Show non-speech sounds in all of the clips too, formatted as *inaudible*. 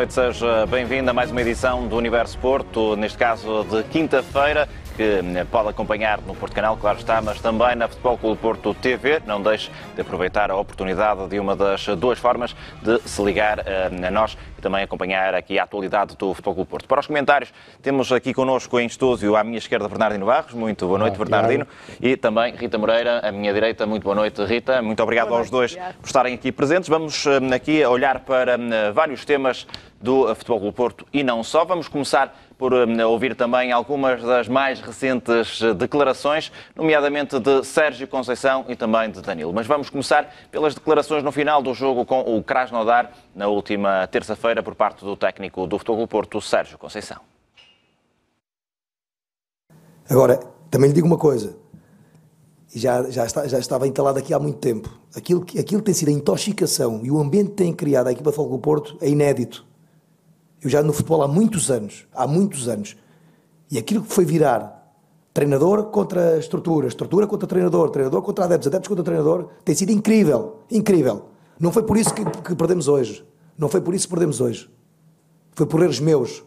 noite, seja bem-vindo a mais uma edição do Universo Porto, neste caso de quinta-feira que eh, pode acompanhar no Porto Canal, claro está, mas também na Futebol Clube Porto TV. Não deixe de aproveitar a oportunidade de uma das duas formas de se ligar eh, a nós e também acompanhar aqui a atualidade do Futebol Clube Porto. Para os comentários, temos aqui connosco em estúdio à minha esquerda Bernardino Barros. Muito boa noite, Bernardino. E também Rita Moreira, à minha direita. Muito boa noite, Rita. Muito obrigado aos dois por estarem aqui presentes. Vamos eh, aqui olhar para vários temas do Futebol Clube Porto e não só. Vamos começar por eh, ouvir também algumas das mais recentes eh, declarações, nomeadamente de Sérgio Conceição e também de Danilo. Mas vamos começar pelas declarações no final do jogo com o Krasnodar, na última terça-feira, por parte do técnico do Futebol Porto, Sérgio Conceição. Agora, também lhe digo uma coisa, e já, já, já estava instalado aqui há muito tempo. Aquilo, aquilo que tem sido a intoxicação e o ambiente que tem criado a equipa do Futebol Porto é inédito eu já no futebol há muitos anos, há muitos anos. E aquilo que foi virar treinador contra estrutura, estrutura contra treinador, treinador contra adeptos, adeptos contra treinador, tem sido incrível, incrível. Não foi por isso que, que perdemos hoje. Não foi por isso que perdemos hoje. Foi por erros meus.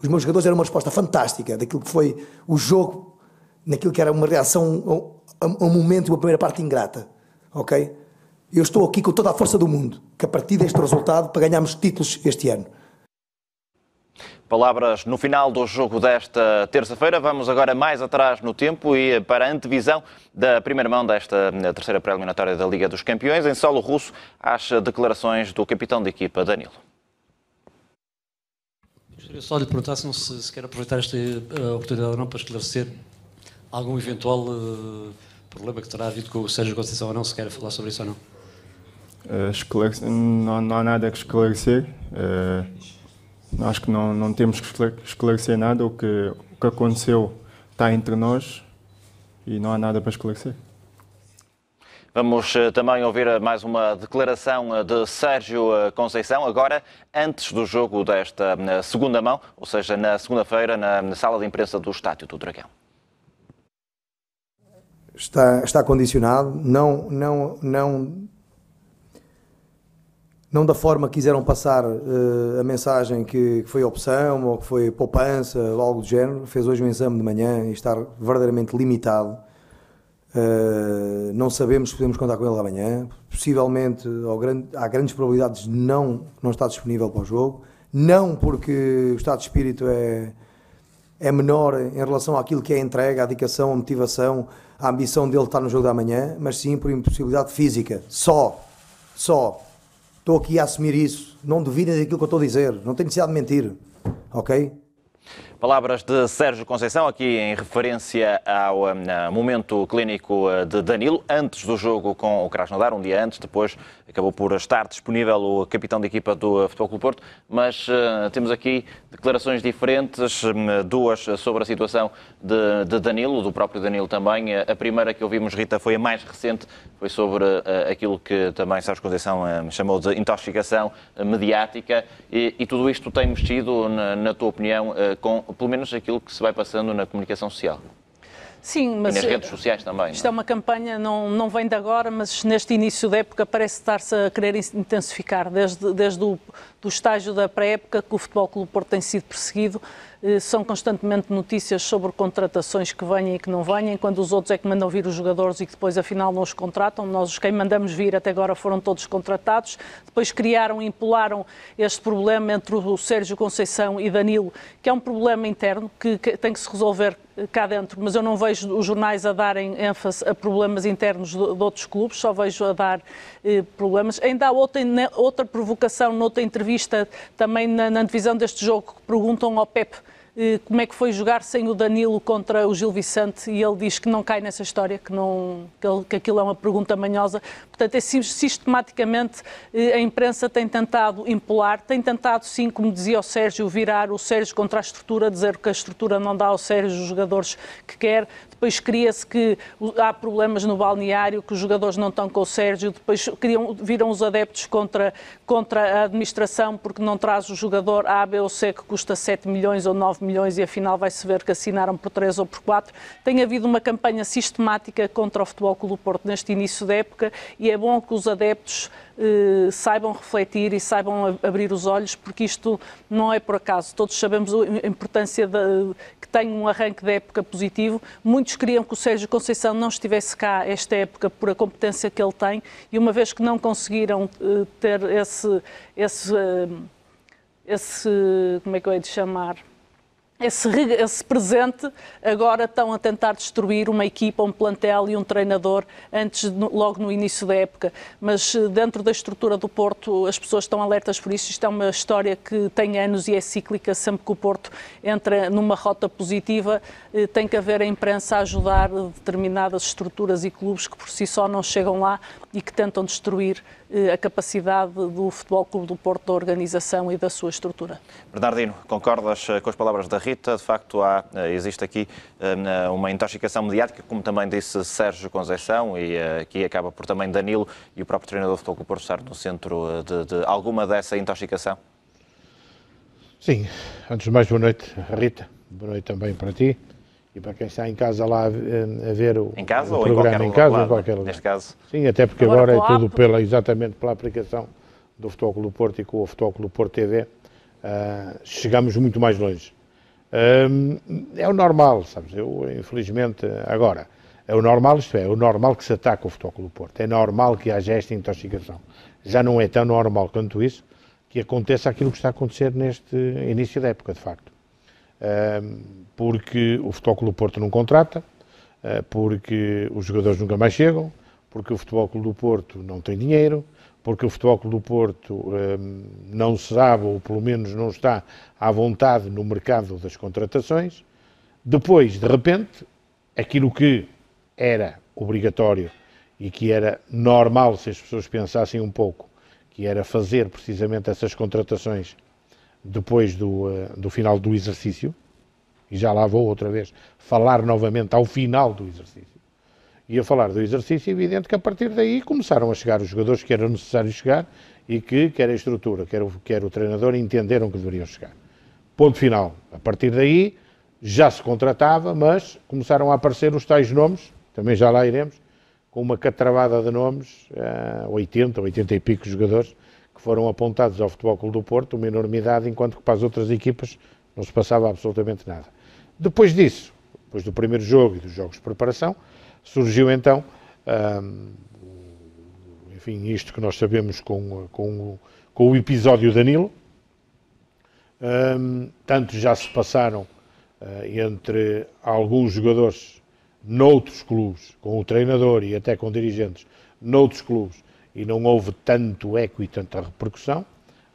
Os meus jogadores eram uma resposta fantástica daquilo que foi o jogo, naquilo que era uma reação a, a um momento, uma primeira parte ingrata. Ok? Eu estou aqui com toda a força do mundo, que a partir deste resultado, para ganharmos títulos este ano. Palavras no final do jogo desta terça-feira. Vamos agora mais atrás no tempo e para a antevisão da primeira mão desta eh, terceira preliminatória da Liga dos Campeões. Em solo russo, as declarações do capitão de equipa, Danilo. Gostaria só de lhe perguntar se, se, se quer aproveitar esta eh, oportunidade ou não para esclarecer algum eventual uh, problema que terá havido com o Sérgio Conceição ou não, se quer falar sobre isso ou não. Uh, não, não há nada que esclarecer. Uh... Acho que não, não temos que esclarecer nada. O que, o que aconteceu está entre nós e não há nada para esclarecer. Vamos eh, também ouvir eh, mais uma declaração eh, de Sérgio Conceição, agora antes do jogo desta segunda mão, ou seja, na segunda-feira, na sala de imprensa do Estádio do Dragão. Está, está condicionado, não, não, não não da forma que quiseram passar uh, a mensagem que, que, foi opção ou que foi poupança ou algo do género. Fez hoje um exame de manhã e está verdadeiramente limitado. Uh, não sabemos se podemos contar com ele amanhã. Possivelmente grande, há grandes probabilidades de não, não estar disponível para o jogo. Não porque o estado de espírito é, é menor em relação àquilo que é a entrega, a dedicação, a motivação, a ambição dele estar no jogo da manhã, mas sim por impossibilidade física. Só. Só. Estou aqui a assumir isso. Não duvidem daquilo que eu estou a dizer. Não tenho necessidade de mentir. Ok? Palavras de Sérgio Conceição, aqui em referência ao eh, momento clínico eh, de Danilo, antes do jogo com o Krasnodar, um dia antes, depois acabou por estar disponível o capitão da equipa do eh, Futebol Clube Porto, mas uh, temos aqui declarações diferentes, duas sobre a situação de, de, Danilo, do próprio Danilo também. A primeira que ouvimos, Rita, foi a mais recente, foi sobre uh, aquilo que também Sérgio Conceição uh, chamou de intoxicação mediática e, e, tudo isto tem mexido, na, na tua opinião, com pelo menos aquilo que se vai passando na comunicação social. Sim, mas. E nas eh, redes sociais também. Isto é não? é uma campanha, não, não vem de agora, mas neste início da época parece estar-se a querer intensificar. Desde, desde o do estágio da pré-época que o Futebol Clube Porto tem sido perseguido, eh, são constantemente notícias sobre contratações que venham e que não venham, quando os outros é que mandam vir os jogadores e que depois afinal não os contratam. Nós, quem mandamos vir até agora foram todos contratados. Depois criaram e empolaram este problema entre o Sérgio Conceição e Danilo, que é um problema interno que, tem que se resolver eh, cá dentro, mas eu não vejo os jornais a darem ênfase a problemas internos de, outros clubes, só vejo a dar eh, problemas. Ainda há outra, outra provocação noutra entrevista, também na, na divisão deste jogo, que perguntam ao Pep eh, como é que foi jogar sem o Danilo contra o Gil Vicente e ele diz que não cai nessa história, que, não, que, ele, que aquilo é uma pergunta manhosa. Portanto, é sistematicamente eh, a imprensa tem tentado impular, tem tentado sim, como dizia o Sérgio, virar o Sérgio contra a estrutura, dizer que a estrutura não dá ao Sérgio os jogadores que quer depois cria-se que há problemas no balneário, que os jogadores não estão com o Sérgio, depois criam, viram os adeptos contra, contra a administração porque não traz o jogador A, B ou C que custa 7 milhões ou 9 milhões e afinal vai-se ver que assinaram por 3 ou por 4. Tem havido uma campanha sistemática contra o Futebol Clube do Porto neste início da época e é bom que os adeptos eh, saibam refletir e saibam abrir os olhos porque isto não é por acaso. Todos sabemos a importância de, que tem um arranque de época positivo. Muito Muitos queriam que o Sérgio Conceição não estivesse cá esta época por a competência que ele tem e uma vez que não conseguiram eh, ter esse, esse, eh, esse como é que eu hei de chamar, esse, esse, presente, agora estão a tentar destruir uma equipa, um plantel e um treinador antes, logo no início da época. Mas eh, dentro da estrutura do Porto, as pessoas estão alertas por isso. Isto é uma história que tem anos e é cíclica. Sempre que o Porto entra numa rota positiva, eh, tem que haver a imprensa a ajudar determinadas estruturas e clubes que por si só não chegam lá e que tentam destruir eh, a capacidade do Futebol Clube do Porto, da organização e da sua estrutura. Bernardino, concordas com as palavras da Rita, de facto, há, eh, existe aqui eh, uma intoxicação mediática, como também disse Sérgio Conceição, e eh, aqui acaba por também Danilo e o próprio treinador do Futebol Porto estar no centro de, de alguma dessa intoxicação? Sim, antes de mais, boa noite, Rita. Boa noite também para ti e para quem está em casa lá a, ver o, em casa, o ou programa em, qualquer em casa ou em qualquer lugar. Neste caso. Sim, até porque agora, agora é tudo pela, exatamente pela aplicação do Futebol Clube Porto e com o Futebol Clube Porto TV uh, ah, chegamos muito mais longe é o normal, sabes? Eu, infelizmente, agora, é o normal, isto é, é o normal que se ataca o Futebol do Porto. É normal que haja esta intoxicação. Já não é tão normal quanto isso que aconteça aquilo que está a acontecer neste início da época, de facto. Porque o Futebol do Porto não contrata, ah, porque os jogadores nunca mais chegam, porque o Futebol do Porto não tem dinheiro, porque o Futebol Clube do Porto um, não sabe, ou pelo menos não está à vontade no mercado das contratações. Depois, de repente, aquilo que era obrigatório e que era normal se as pessoas pensassem um pouco, que era fazer precisamente essas contratações depois do, eh, do final do exercício, e já lá vou outra vez falar novamente ao final do exercício. E a falar do exercício, evidente que a partir daí começaram a chegar os jogadores que era necessário chegar e que, quer a estrutura, quer o, quer o treinador, entenderam que deveriam chegar. Ponto final. A partir daí já se contratava, mas começaram a aparecer os tais nomes, também já lá iremos, com uma catravada de nomes, 80, eh, 80 e pico jogadores, que foram apontados ao Futebol Clube do Porto, uma enormidade, enquanto que para as outras equipas não se passava absolutamente nada. Depois disso, depois do primeiro jogo e dos jogos de preparação, surgiu então, enfim, isto que nós sabemos com, com, com o episódio Danilo. tanto já se passaram uh, entre alguns jogadores noutros clubes, com o treinador e até com dirigentes noutros clubes, e não houve tanto eco e tanta repercussão.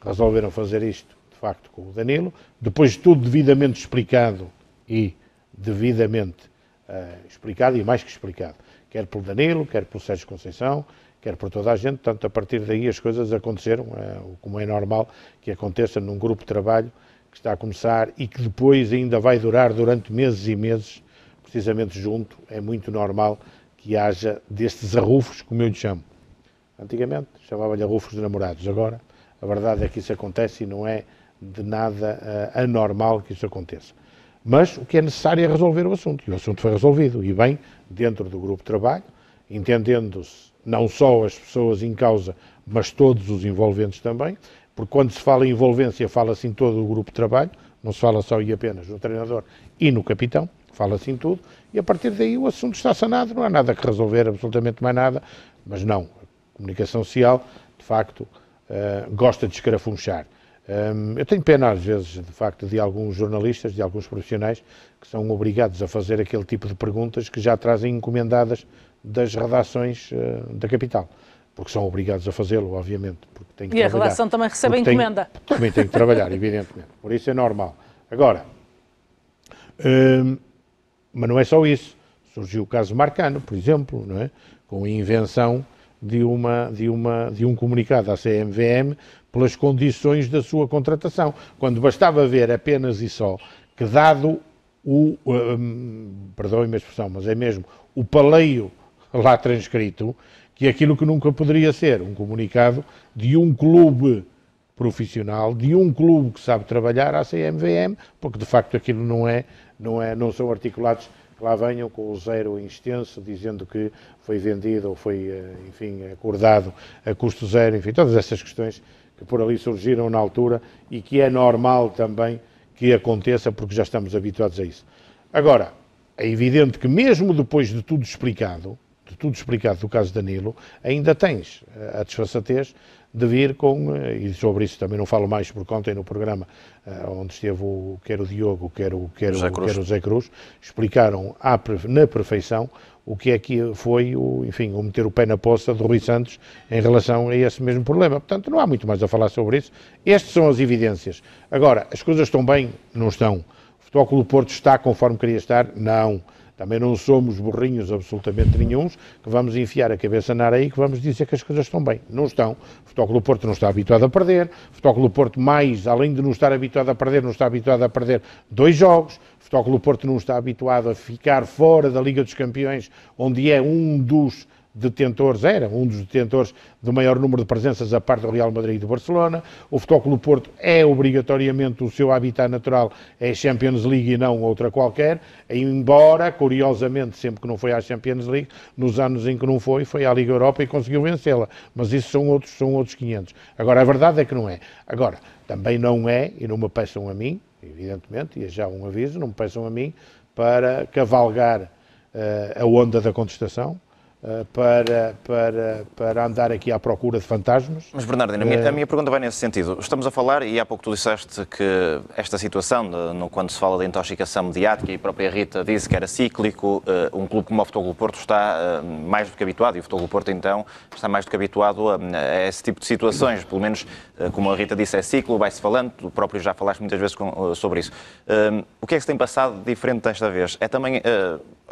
Resolveram fazer isto, de facto, com o Danilo. Depois de tudo devidamente explicado e devidamente uh, explicado e mais que explicado, quer pelo Danilo, quer pelo Sérgio Conceição, quer por toda a gente. Portanto, a partir daí as coisas aconteceram, uh, como é normal que aconteça num grupo de trabalho que está a começar e que depois ainda vai durar durante meses e meses, precisamente junto. É muito normal que haja destes arrufos, como eu lhe chamo. Antigamente chamava-lhe arrufos de namorados, agora a verdade é que isso acontece e não é de nada uh, anormal que isso aconteça. Mas o que é necessário é resolver o assunto. E o assunto foi resolvido, e bem, dentro do grupo de trabalho, entendendo-se não só as pessoas em causa, mas todos os envolventes também, porque quando se fala em envolvência, fala-se em todo o grupo de trabalho, não se fala só e apenas no treinador e no capitão, fala-se em tudo, e a partir daí o assunto está sanado, não há nada que resolver, absolutamente mais nada, mas não, a comunicação social, de facto, uh, gosta de escarafunchar. Um, eu tenho pena, às vezes, de facto, de alguns jornalistas, de alguns profissionais, que são obrigados a fazer aquele tipo de perguntas que já trazem encomendadas das redações uh, da capital. Porque são obrigados a fazê-lo, obviamente. Porque têm que e a redação também recebe porque encomenda. Tem, também tem que trabalhar, *laughs* evidentemente. Por isso é normal. Agora, um, mas não é só isso. Surgiu o caso Marcano, por exemplo, não é? com a invenção de, uma, de, uma, de um comunicado à CMVM pelas condições da sua contratação, quando bastava ver apenas e só que, dado o, um, perdoem-me a expressão, mas é mesmo, o paleio lá transcrito, que aquilo que nunca poderia ser, um comunicado de um clube profissional, de um clube que sabe trabalhar à CMVM, porque de facto aquilo não é, não é, não são articulados lá venham com o zero em extenso, dizendo que foi vendido ou foi, eh, enfim, acordado a custo zero, enfim, todas essas questões que por ali surgiram na altura e que é normal também que aconteça, porque já estamos habituados a isso. Agora, é evidente que mesmo depois de tudo explicado, de tudo explicado do caso Danilo, ainda tens eh, a desfaçatez de vir com, eh, e sobre isso também não falo mais porque ontem no programa eh, onde esteve o, quer o Diogo, quer o, quer, José quer o Zé Cruz, explicaram à, na perfeição o que é que foi, o, enfim, o meter o pé na poça do Rui Santos em relação a esse mesmo problema. Portanto, não há muito mais a falar sobre isso. Estas são as evidências. Agora, as coisas estão bem? Não estão. O Futebol do Porto está conforme queria estar? Não. Também não somos burrinhos absolutamente nenhums que vamos enfiar a cabeça na areia e que vamos dizer que as coisas estão bem. Não estão. O Futebol Porto não está habituado a perder. O Futebol Porto, mais, além de não estar habituado a perder, não está habituado a perder dois jogos. O Futebol Porto não está habituado a ficar fora da Liga dos Campeões, onde é um dos detentores, era um dos detentores do maior número de presenças a parte do Real Madrid e do Barcelona. O Futebol Clube Porto é obrigatoriamente o seu habitat natural, é Champions League e não outra qualquer, embora, curiosamente, sempre que não foi à Champions League, nos anos em que não foi, foi à Liga Europa e conseguiu vencê-la. Mas isso são outros, são outros 500. Agora, a verdade é que não é. Agora, também não é, e não me peçam a mim, evidentemente, e é já um aviso, não me peçam a mim, para cavalgar uh, a onda da contestação, eh, para, para, para andar aqui à procura de fantasmas. Mas, Bernardino, a minha, eh, a minha, pergunta vai nesse sentido. Estamos a falar, e há pouco tu disseste que esta situação, no, quando se fala de intoxicação mediática, e a própria Rita disse que era cíclico, eh, um clube como o Futebol Porto está mais do que habituado, e o Futebol Porto, então, está mais do que habituado a, a, esse tipo de situações. Pelo menos, como a Rita disse, é ciclo, vai-se falando, tu próprio já falaste muitas vezes com, sobre isso. Ehm, o que é que se tem passado diferente desta vez? É também,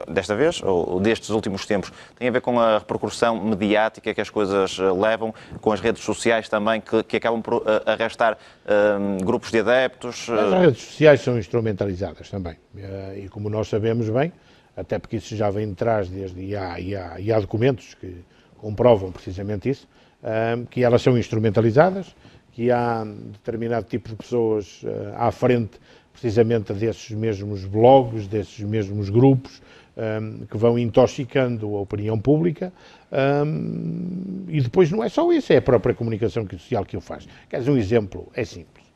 desta vez, ou destes últimos tempos, tem a ver ver com a repercussão mediática que as coisas eh, levam, com as redes sociais também, que, que acabam por eh, arrastar um, eh, grupos de adeptos? as redes sociais são instrumentalizadas também. E como nós sabemos bem, até porque isso já vem de trás desde, e, há, e há, e há documentos que comprovam precisamente isso, que elas são instrumentalizadas, que há determinado tipo de pessoas à frente precisamente desses mesmos blogs, desses mesmos grupos, um, que vão intoxicando a opinião pública. Um, e depois não é só isso, é a própria comunicação social que o faz. Queres um exemplo? É simples.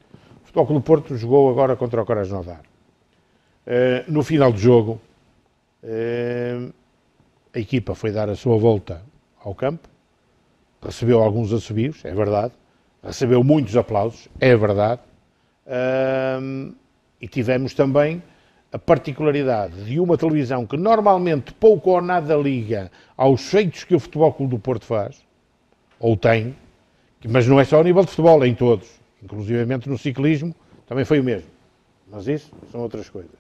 O Futebol Clube Porto jogou agora contra o Coras Nodar. Uh, no final do jogo, uh, a equipa foi dar a sua volta ao campo, recebeu alguns assobios, é verdade, recebeu muitos aplausos, é verdade, uh, e tivemos também a particularidade de uma televisão que normalmente pouco ou nada liga aos feitos que o Futebol Clube do Porto faz, ou tem, mas não é só ao nível de futebol, é em todos, inclusive no ciclismo, também foi o mesmo. Mas isso são outras coisas.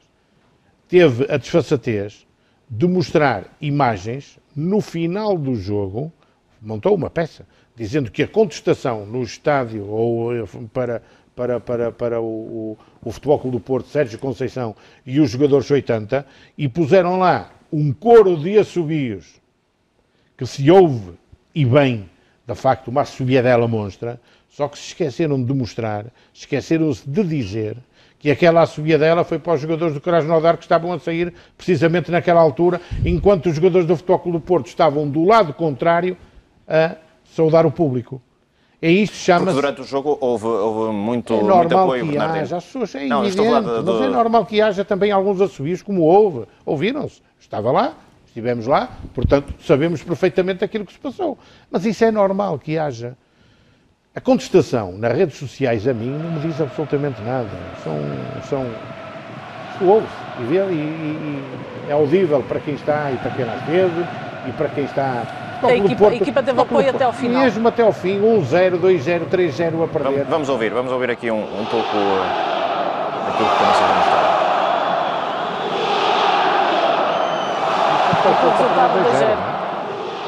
Teve a desfaçatez de mostrar imagens no final do jogo, montou uma peça, dizendo que a contestação no estádio ou eh, para para, para, para o, o, o Futebol Clube do Porto, Sérgio Conceição e os jogadores 80, e puseram lá um coro de assobios que se ouve e bem, de facto, uma assobiadela monstra, só que se esqueceram de mostrar, esqueceram-se de dizer que aquela assobiadela foi para os jogadores do Krasnodar que estavam a sair precisamente naquela altura, enquanto os jogadores do Futebol Clube do Porto estavam do lado contrário a saudar o público. É isto chama Porque durante o jogo houve, houve muito, é muito apoio, que Haja, as é Não, evidente, do... mas é normal que haja também alguns assobios, como houve. Ouviram-se? Estava lá, estivemos lá, portanto sabemos perfeitamente aquilo que se passou. Mas isso é normal que haja. A contestação nas redes sociais a mim não me diz absolutamente nada. São. são isto ouve e, vê, e, e, é audível para quem está e para quem lá esteve e para quem está a equipa, Porto, a equipa teve apoio até ao final. Mesmo até ao fim, 1-0, 2-0, 3-0 a perder. Vamos, vamos, ouvir, vamos ouvir aqui um, um pouco uh, aquilo que estamos a demonstrar. o 2-0. É?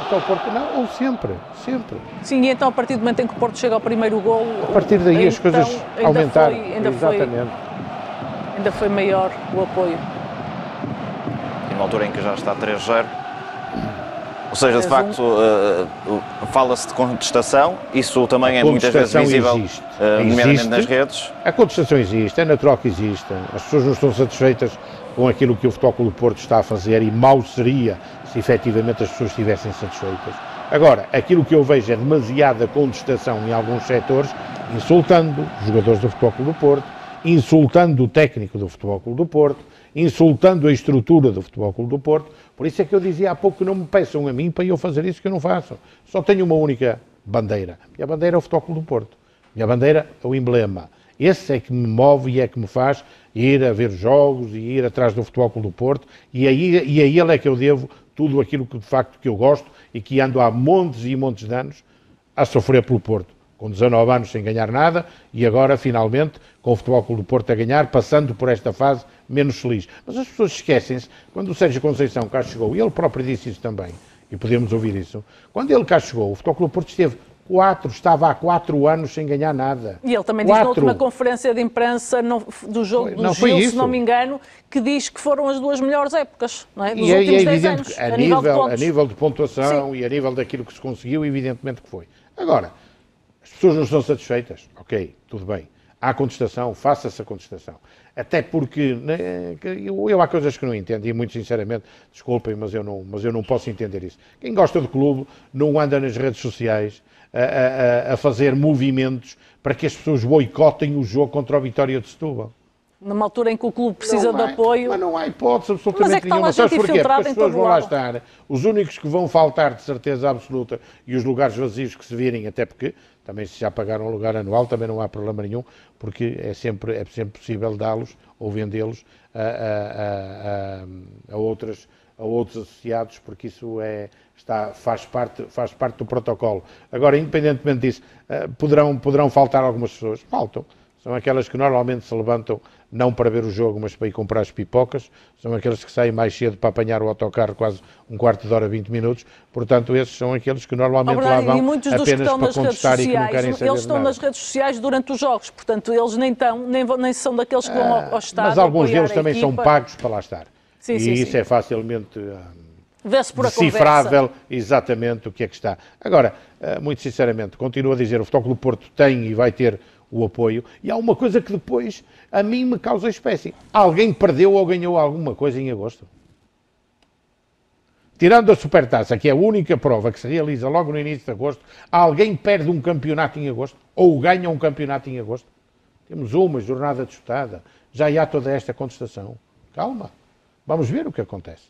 Até o Porto não, ou sempre, sempre. Sim, e então a partir do momento em que o Porto chega ao primeiro gol... A partir daí as então coisas aumentaram, foi, ainda exatamente. Foi, ainda foi maior o apoio. E numa altura em que já está 3-0... Ou seja, de facto, uh, fala-se de contestação, isso também é muitas vezes visível, existe. Uh, existe. nas redes. A contestação existe, é natural que exista. As pessoas não estão satisfeitas com aquilo que o Futebol do Porto está a fazer e mal seria se efetivamente as pessoas estivessem satisfeitas. Agora, aquilo que eu vejo é demasiada contestação em alguns setores, insultando os jogadores do Futebol do Porto, insultando o técnico do Futebol do Porto, insultando a estrutura do Futebol Clube do Porto. Por isso é que eu dizia há pouco que não me peçam a mim para eu fazer isso que eu não faço. Só tenho uma única bandeira. Minha bandeira é o Futebol Clube do Porto. Minha bandeira é o emblema. Esse é que me move e é que me faz ir a ver jogos e ir atrás do Futebol Clube do Porto e aí, e a ele é que eu devo tudo aquilo que de facto que eu gosto e que ando há montes e montes de anos a sofrer pelo Porto. Com 19 anos sem ganhar nada e agora finalmente com o Futebol Clube do Porto a ganhar, passando por esta fase menos feliz. Mas as pessoas esquecem-se, quando o Sérgio Conceição cá chegou, e ele próprio disse isso também, e podemos ouvir isso, quando ele cá chegou, o Futebol Clube Porto esteve quatro, estava há quatro anos sem ganhar nada. E ele também quatro. disse na última conferência de imprensa do jogo do não Gil, se não me engano, que diz que foram as duas melhores épocas, não é? Dos é, e é, últimos é dez anos, que, a, a, nível, nível a nível de pontuação Sim. e a nível daquilo que se conseguiu, evidentemente que foi. Agora, as pessoas não estão satisfeitas, ok, tudo bem. Há contestação, faça-se a contestação até porque né, eu, há coisas que não entendo e muito sinceramente, desculpem, mas eu não, mas eu não posso entender isso. Quem gosta do clube não anda nas redes sociais a, a, a fazer movimentos para que as pessoas boicotem o jogo contra a vitória de Setúbal. Numa altura em que o clube precisa de apoio. Mas não há hipótese absolutamente mas é nenhuma. Sabes porquê? Porque as pessoas vão lá estar. Os únicos que vão faltar de certeza absoluta e os lugares vazios que se virem, até porque também se já pagaram o lugar anual, também não há problema nenhum, porque é sempre, é sempre possível dá-los ou vendê-los a, a, a, a, outras, a outros associados, porque isso é, está, faz, parte, faz parte do protocolo. Agora, independentemente disso, eh, poderão, poderão faltar algumas pessoas? Faltam. São aquelas que normalmente se levantam não para ver o jogo, mas para ir comprar as pipocas, são aqueles que saem mais cedo para apanhar o autocarro quase um quarto de hora, 20 minutos, portanto esses são aqueles que normalmente oh, lá vão e muitos dos que estão nas redes sociais, que não querem saber Eles estão nas redes sociais durante os jogos, portanto eles nem, estão, nem, nem são daqueles que vão ao, ao ah, estádio Mas alguns deles também são pagos para lá estar. Sim, e sim, isso sim. é facilmente ah, decifrável exatamente o que é que está. Agora, ah, muito sinceramente, continuo a dizer, o Futebol Clube Porto tem e vai ter o apoio. E há uma coisa que depois a mim me causa espécie. Alguém perdeu ou ganhou alguma coisa em agosto? Tirando a Supertaça, que é a única prova que se realiza logo no início de agosto, alguém perde um campeonato em agosto ou ganha um campeonato em agosto? Temos uma jornada disputada, já há toda esta contestação. Calma, vamos ver o que acontece.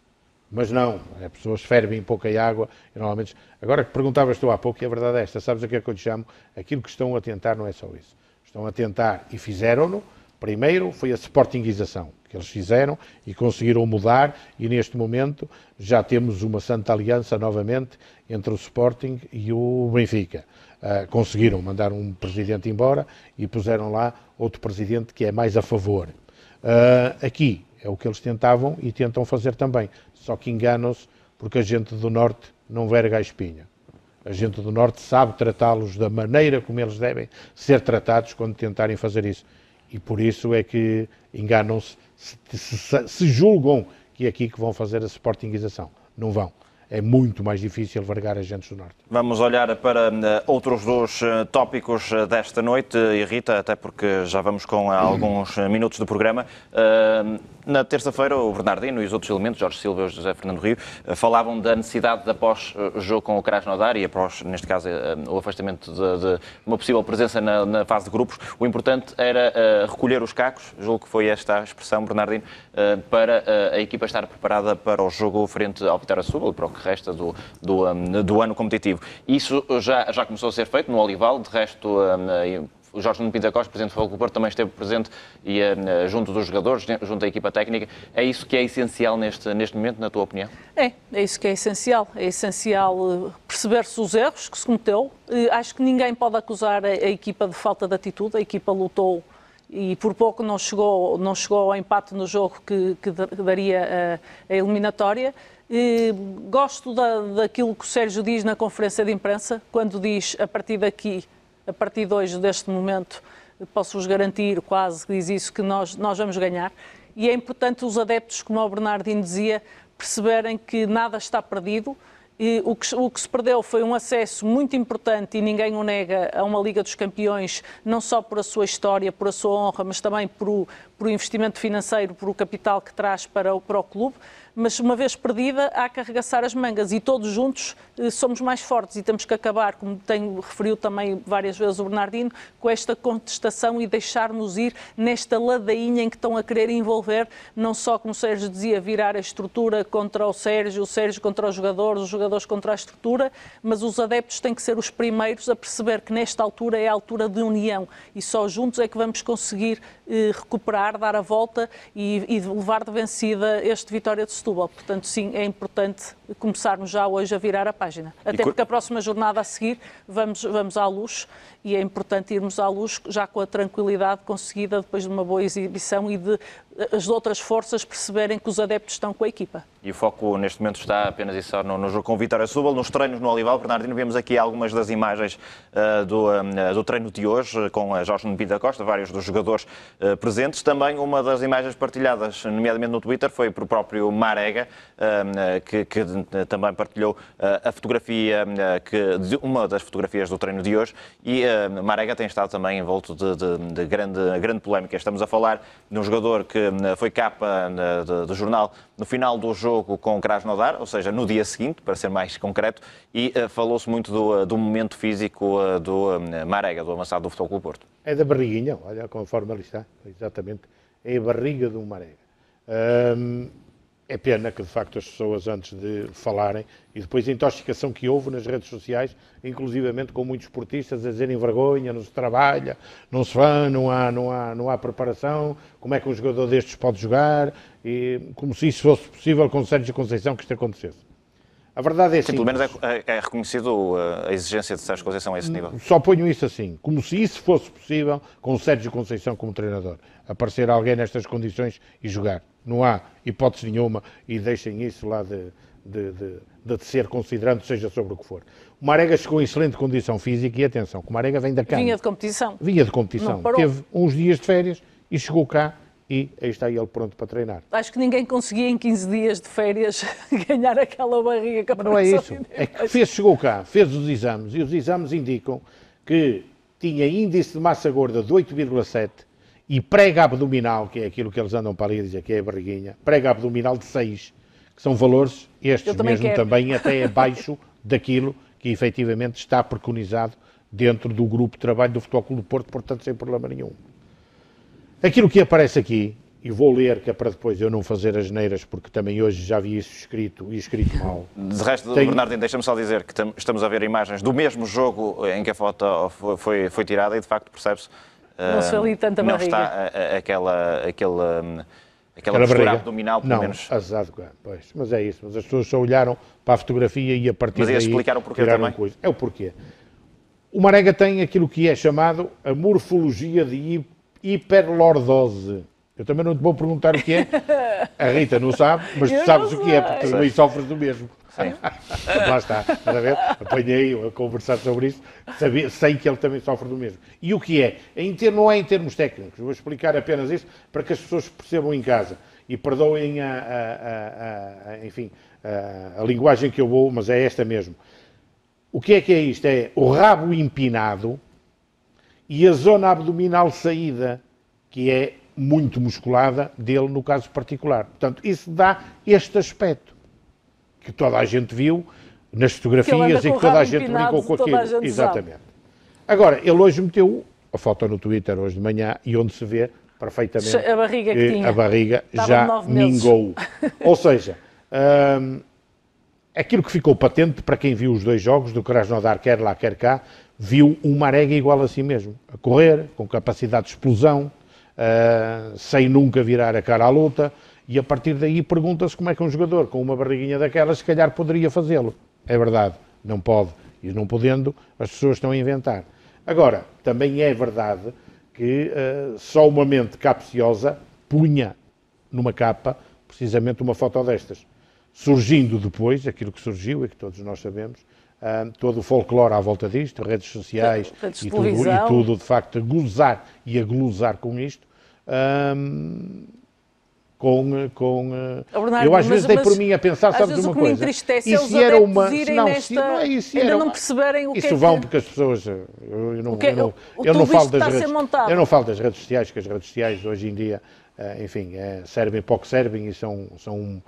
Mas não, as é, pessoas fervem pouca água e normalmente. Agora que perguntavas tu há pouco, e a verdade é esta, sabes o que é que eu te chamo? Aquilo que estão a tentar não é só isso estão a tentar e fizeram-no. Primeiro foi a Sportingização que eles fizeram e conseguiram mudar e neste momento já temos uma santa aliança novamente entre o Sporting e o Benfica. Uh, conseguiram mandar um presidente embora e puseram lá outro presidente que é mais a favor. Uh, aqui é o que eles tentavam e tentam fazer também, só que enganam-se porque a gente do Norte não verga a espinha. A gente do Norte sabe tratá-los da maneira como eles devem ser tratados quando tentarem fazer isso. E por isso é que enganam-se, se, se, se julgam que é aqui que vão fazer a sportingização. Não vão é muito mais difícil vergar agentes do Norte. Vamos olhar para eh, outros dos eh, tópicos eh, desta noite, e Rita, até porque já vamos com alguns minutos do programa. Na terça-feira, o Bernardino e os outros elementos, Jorge Silva e José Fernando Rio, falavam da necessidade de, após jogo com o Krasnodar e após, neste caso, o afastamento de, de uma possível presença na, na, fase de grupos, o importante era recolher os cacos, julgo que foi esta a expressão, Bernardino, para a equipa estar preparada para o jogo frente ao Vitória Sul, para o que resta do, do, do ano competitivo. Isso já, já começou a ser feito no Olival, de resto. o Jorge Nuno Pinto Costa, presidente do Futebol Porto, também esteve presente e, junto dos jogadores, junto da equipa técnica. É isso que é essencial neste, neste momento, na tua opinião? É, é isso que é essencial. É essencial eh, perceber-se os erros que se cometeu. Eh, acho que ninguém pode acusar a, a, equipa de falta de atitude. A equipa lutou e por pouco não chegou, não chegou ao empate no jogo que, que daria a, eh, a eliminatória gosto da, daquilo que o Sérgio diz na conferência de imprensa, quando diz a partir daqui, a partir de hoje, deste momento, posso-vos garantir, quase que diz isso, que nós, nós vamos ganhar. E é importante os adeptos, como o Bernardino dizia, perceberem que nada está perdido. E o, que, o que se perdeu foi um acesso muito importante, e ninguém o nega, a uma Liga dos Campeões, não só por a sua história, por a sua honra, mas também por o, por o investimento financeiro, por o capital que traz para o, para o clube mas uma vez perdida, há que arregaçar as mangas e todos juntos eh, somos mais fortes e temos que acabar, como tem, referiu também várias vezes o Bernardino, com esta contestação e deixar-nos ir nesta ladainha em que estão a querer envolver, não só, como o Sérgio dizia, virar a estrutura contra o Sérgio, o Sérgio contra os jogadores, os jogadores contra a estrutura, mas os adeptos têm que ser os primeiros a perceber que nesta altura é a altura de união e só juntos é que vamos conseguir eh, recuperar, dar a volta e, e levar de vencida este Vitória de Setúbal. Portanto, sim, é importante começarmos já hoje a virar a página. Até e porque a próxima jornada a seguir vamos, vamos à luz e é importante irmos à luz já com a tranquilidade conseguida depois de uma boa exibição e de eh, as outras forças perceberem que os adeptos estão com a equipa. E o foco neste momento está apenas e só no, no jogo com o Vitória Súbal, nos treinos no Olival. Bernardino, vemos aqui algumas das imagens uh, do, uh, do treino de hoje com a Jorge Nupi da Costa, vários dos jogadores uh, presentes. Também uma das imagens partilhadas, nomeadamente no Twitter, foi por próprio Marega, que, que eh, também partilhou eh, a fotografia, eh, que, uma das fotografias do treino de hoje, e Marega tem estado também envolto de, de, de grande, grande polémica. Estamos a falar de um jogador que foi capa do jornal no final do jogo com Krasnodar, ou seja, no dia seguinte, para ser mais concreto, e falou-se muito do, do, momento físico do Marega, do amassado do Futebol Clube Porto. É da barriguinha, olha, conforme ali está, exatamente, é a barriga do Marega. Hum é pena que, de facto, as pessoas, antes de falarem, e depois a intoxicação que houve nas redes sociais, inclusivamente com muitos esportistas a dizerem vergonha, não se trabalha, não se vai, não há, não há, não há preparação, como é que um jogador destes pode jogar, e, como se isso fosse possível com Sérgio Conceição que isto acontecesse. A verdade é assim... pelo menos é, é, é reconhecido uh, a exigência de Sérgio Conceição a é esse nível. Só ponho isso assim, como se isso fosse possível com Sérgio Conceição como treinador, aparecer alguém nestas condições e jogar não há hipótese nenhuma e deixem isso lá de, de, de, de ser considerando, seja sobre o que for. O Marega chegou em excelente condição física e atenção, que o Marega vem da cama. Vinha de competição. Vinha de competição. Teve uns dias de férias e chegou cá e aí está ele pronto para treinar. Acho que ninguém conseguia em 15 dias de férias *laughs* ganhar aquela barriga que Mas não é isso. É que fez, chegou cá, fez os exames e os exames indicam que tinha índice de massa gorda de 8,7 e prega abdominal, que é aquilo que eles andam para ali dizer que é a barriguinha, prega abdominal de 6, que são valores, estes também mesmo quero. também, até abaixo *laughs* daquilo que efetivamente está preconizado dentro do grupo de trabalho do Futebol Clube do Porto, portanto, sem problema nenhum. Aquilo que aparece aqui, e vou ler, que é para depois eu não fazer as neiras, porque também hoje já vi isso escrito e escrito mal. De resto, Tem... Bernardino, deixa-me só dizer que estamos a ver imagens do mesmo jogo em que a foto foi, foi tirada e de facto percebe-se não se ali tanta não barriga. Não está eh, eh, aquela, hum, aquela, aquela, postura abdominal, pelo não, menos. Azado, é, pois, mas é isso. Mas as pessoas só olharam para a fotografia e a partir daí... Mas explicar o porquê também. Coisa. É o porquê. O Marega tem aquilo que é chamado a morfologia de hiperlordose. Eu também não te vou perguntar o que é. *laughs* A Rita não sabe, mas tu sabes o que é, porque também sofres do mesmo. Sim. Lá está, estás a ver? Apanhei-o a conversar sobre isso, sei que ele também sofre do mesmo. E o que é? Em ter, não é em termos técnicos, vou explicar apenas isso para que as pessoas percebam em casa e perdoem a, a, a, a enfim, a linguagem que eu vou, mas é esta mesmo. O que é que é isto? É o rabo empinado e a zona abdominal saída, que é muito musculada dele no caso particular. Portanto, isso dá este aspecto que toda a gente viu nas fotografias e que toda a gente brincou com aquilo. Exatamente. Sabe. Agora, ele hoje meteu a foto no Twitter hoje de manhã e onde se vê perfeitamente a barriga que, que tinha. A barriga Estava já mingou. *laughs* Ou seja, hum, aquilo que ficou patente para quem viu os dois jogos, do Krasnodar quer lá, quer cá, viu um Marega igual a si mesmo, a correr, com capacidade de explosão, uh, sem nunca virar a cara à luta, e a partir daí pergunta-se como é que um jogador com uma barriguinha daquelas, se calhar, poderia fazê-lo. É verdade, não pode. E não podendo, as pessoas estão a inventar. Agora, também é verdade que uh, só uma mente capciosa punha numa capa precisamente uma foto destas. Surgindo depois, aquilo que surgiu e que todos nós sabemos, uh, todo o folclore à volta disto, redes sociais e, tudo, e, tudo, de facto a gozar e a glosar com isto. Uh, com. Eh, com Bernardo, eh, eu às vezes dei por mim a pensar, sabes uma coisa? É e se era uma. Não, nesta... se, não é isso. Ainda era... não perceberem o que isso é que... vão porque as pessoas. Eu, eh, eu não, eu é- eu não falo das redes. Eu não falo das redes sociais, que as redes sociais hoje em dia, enfim, servem pouco servem e são. são,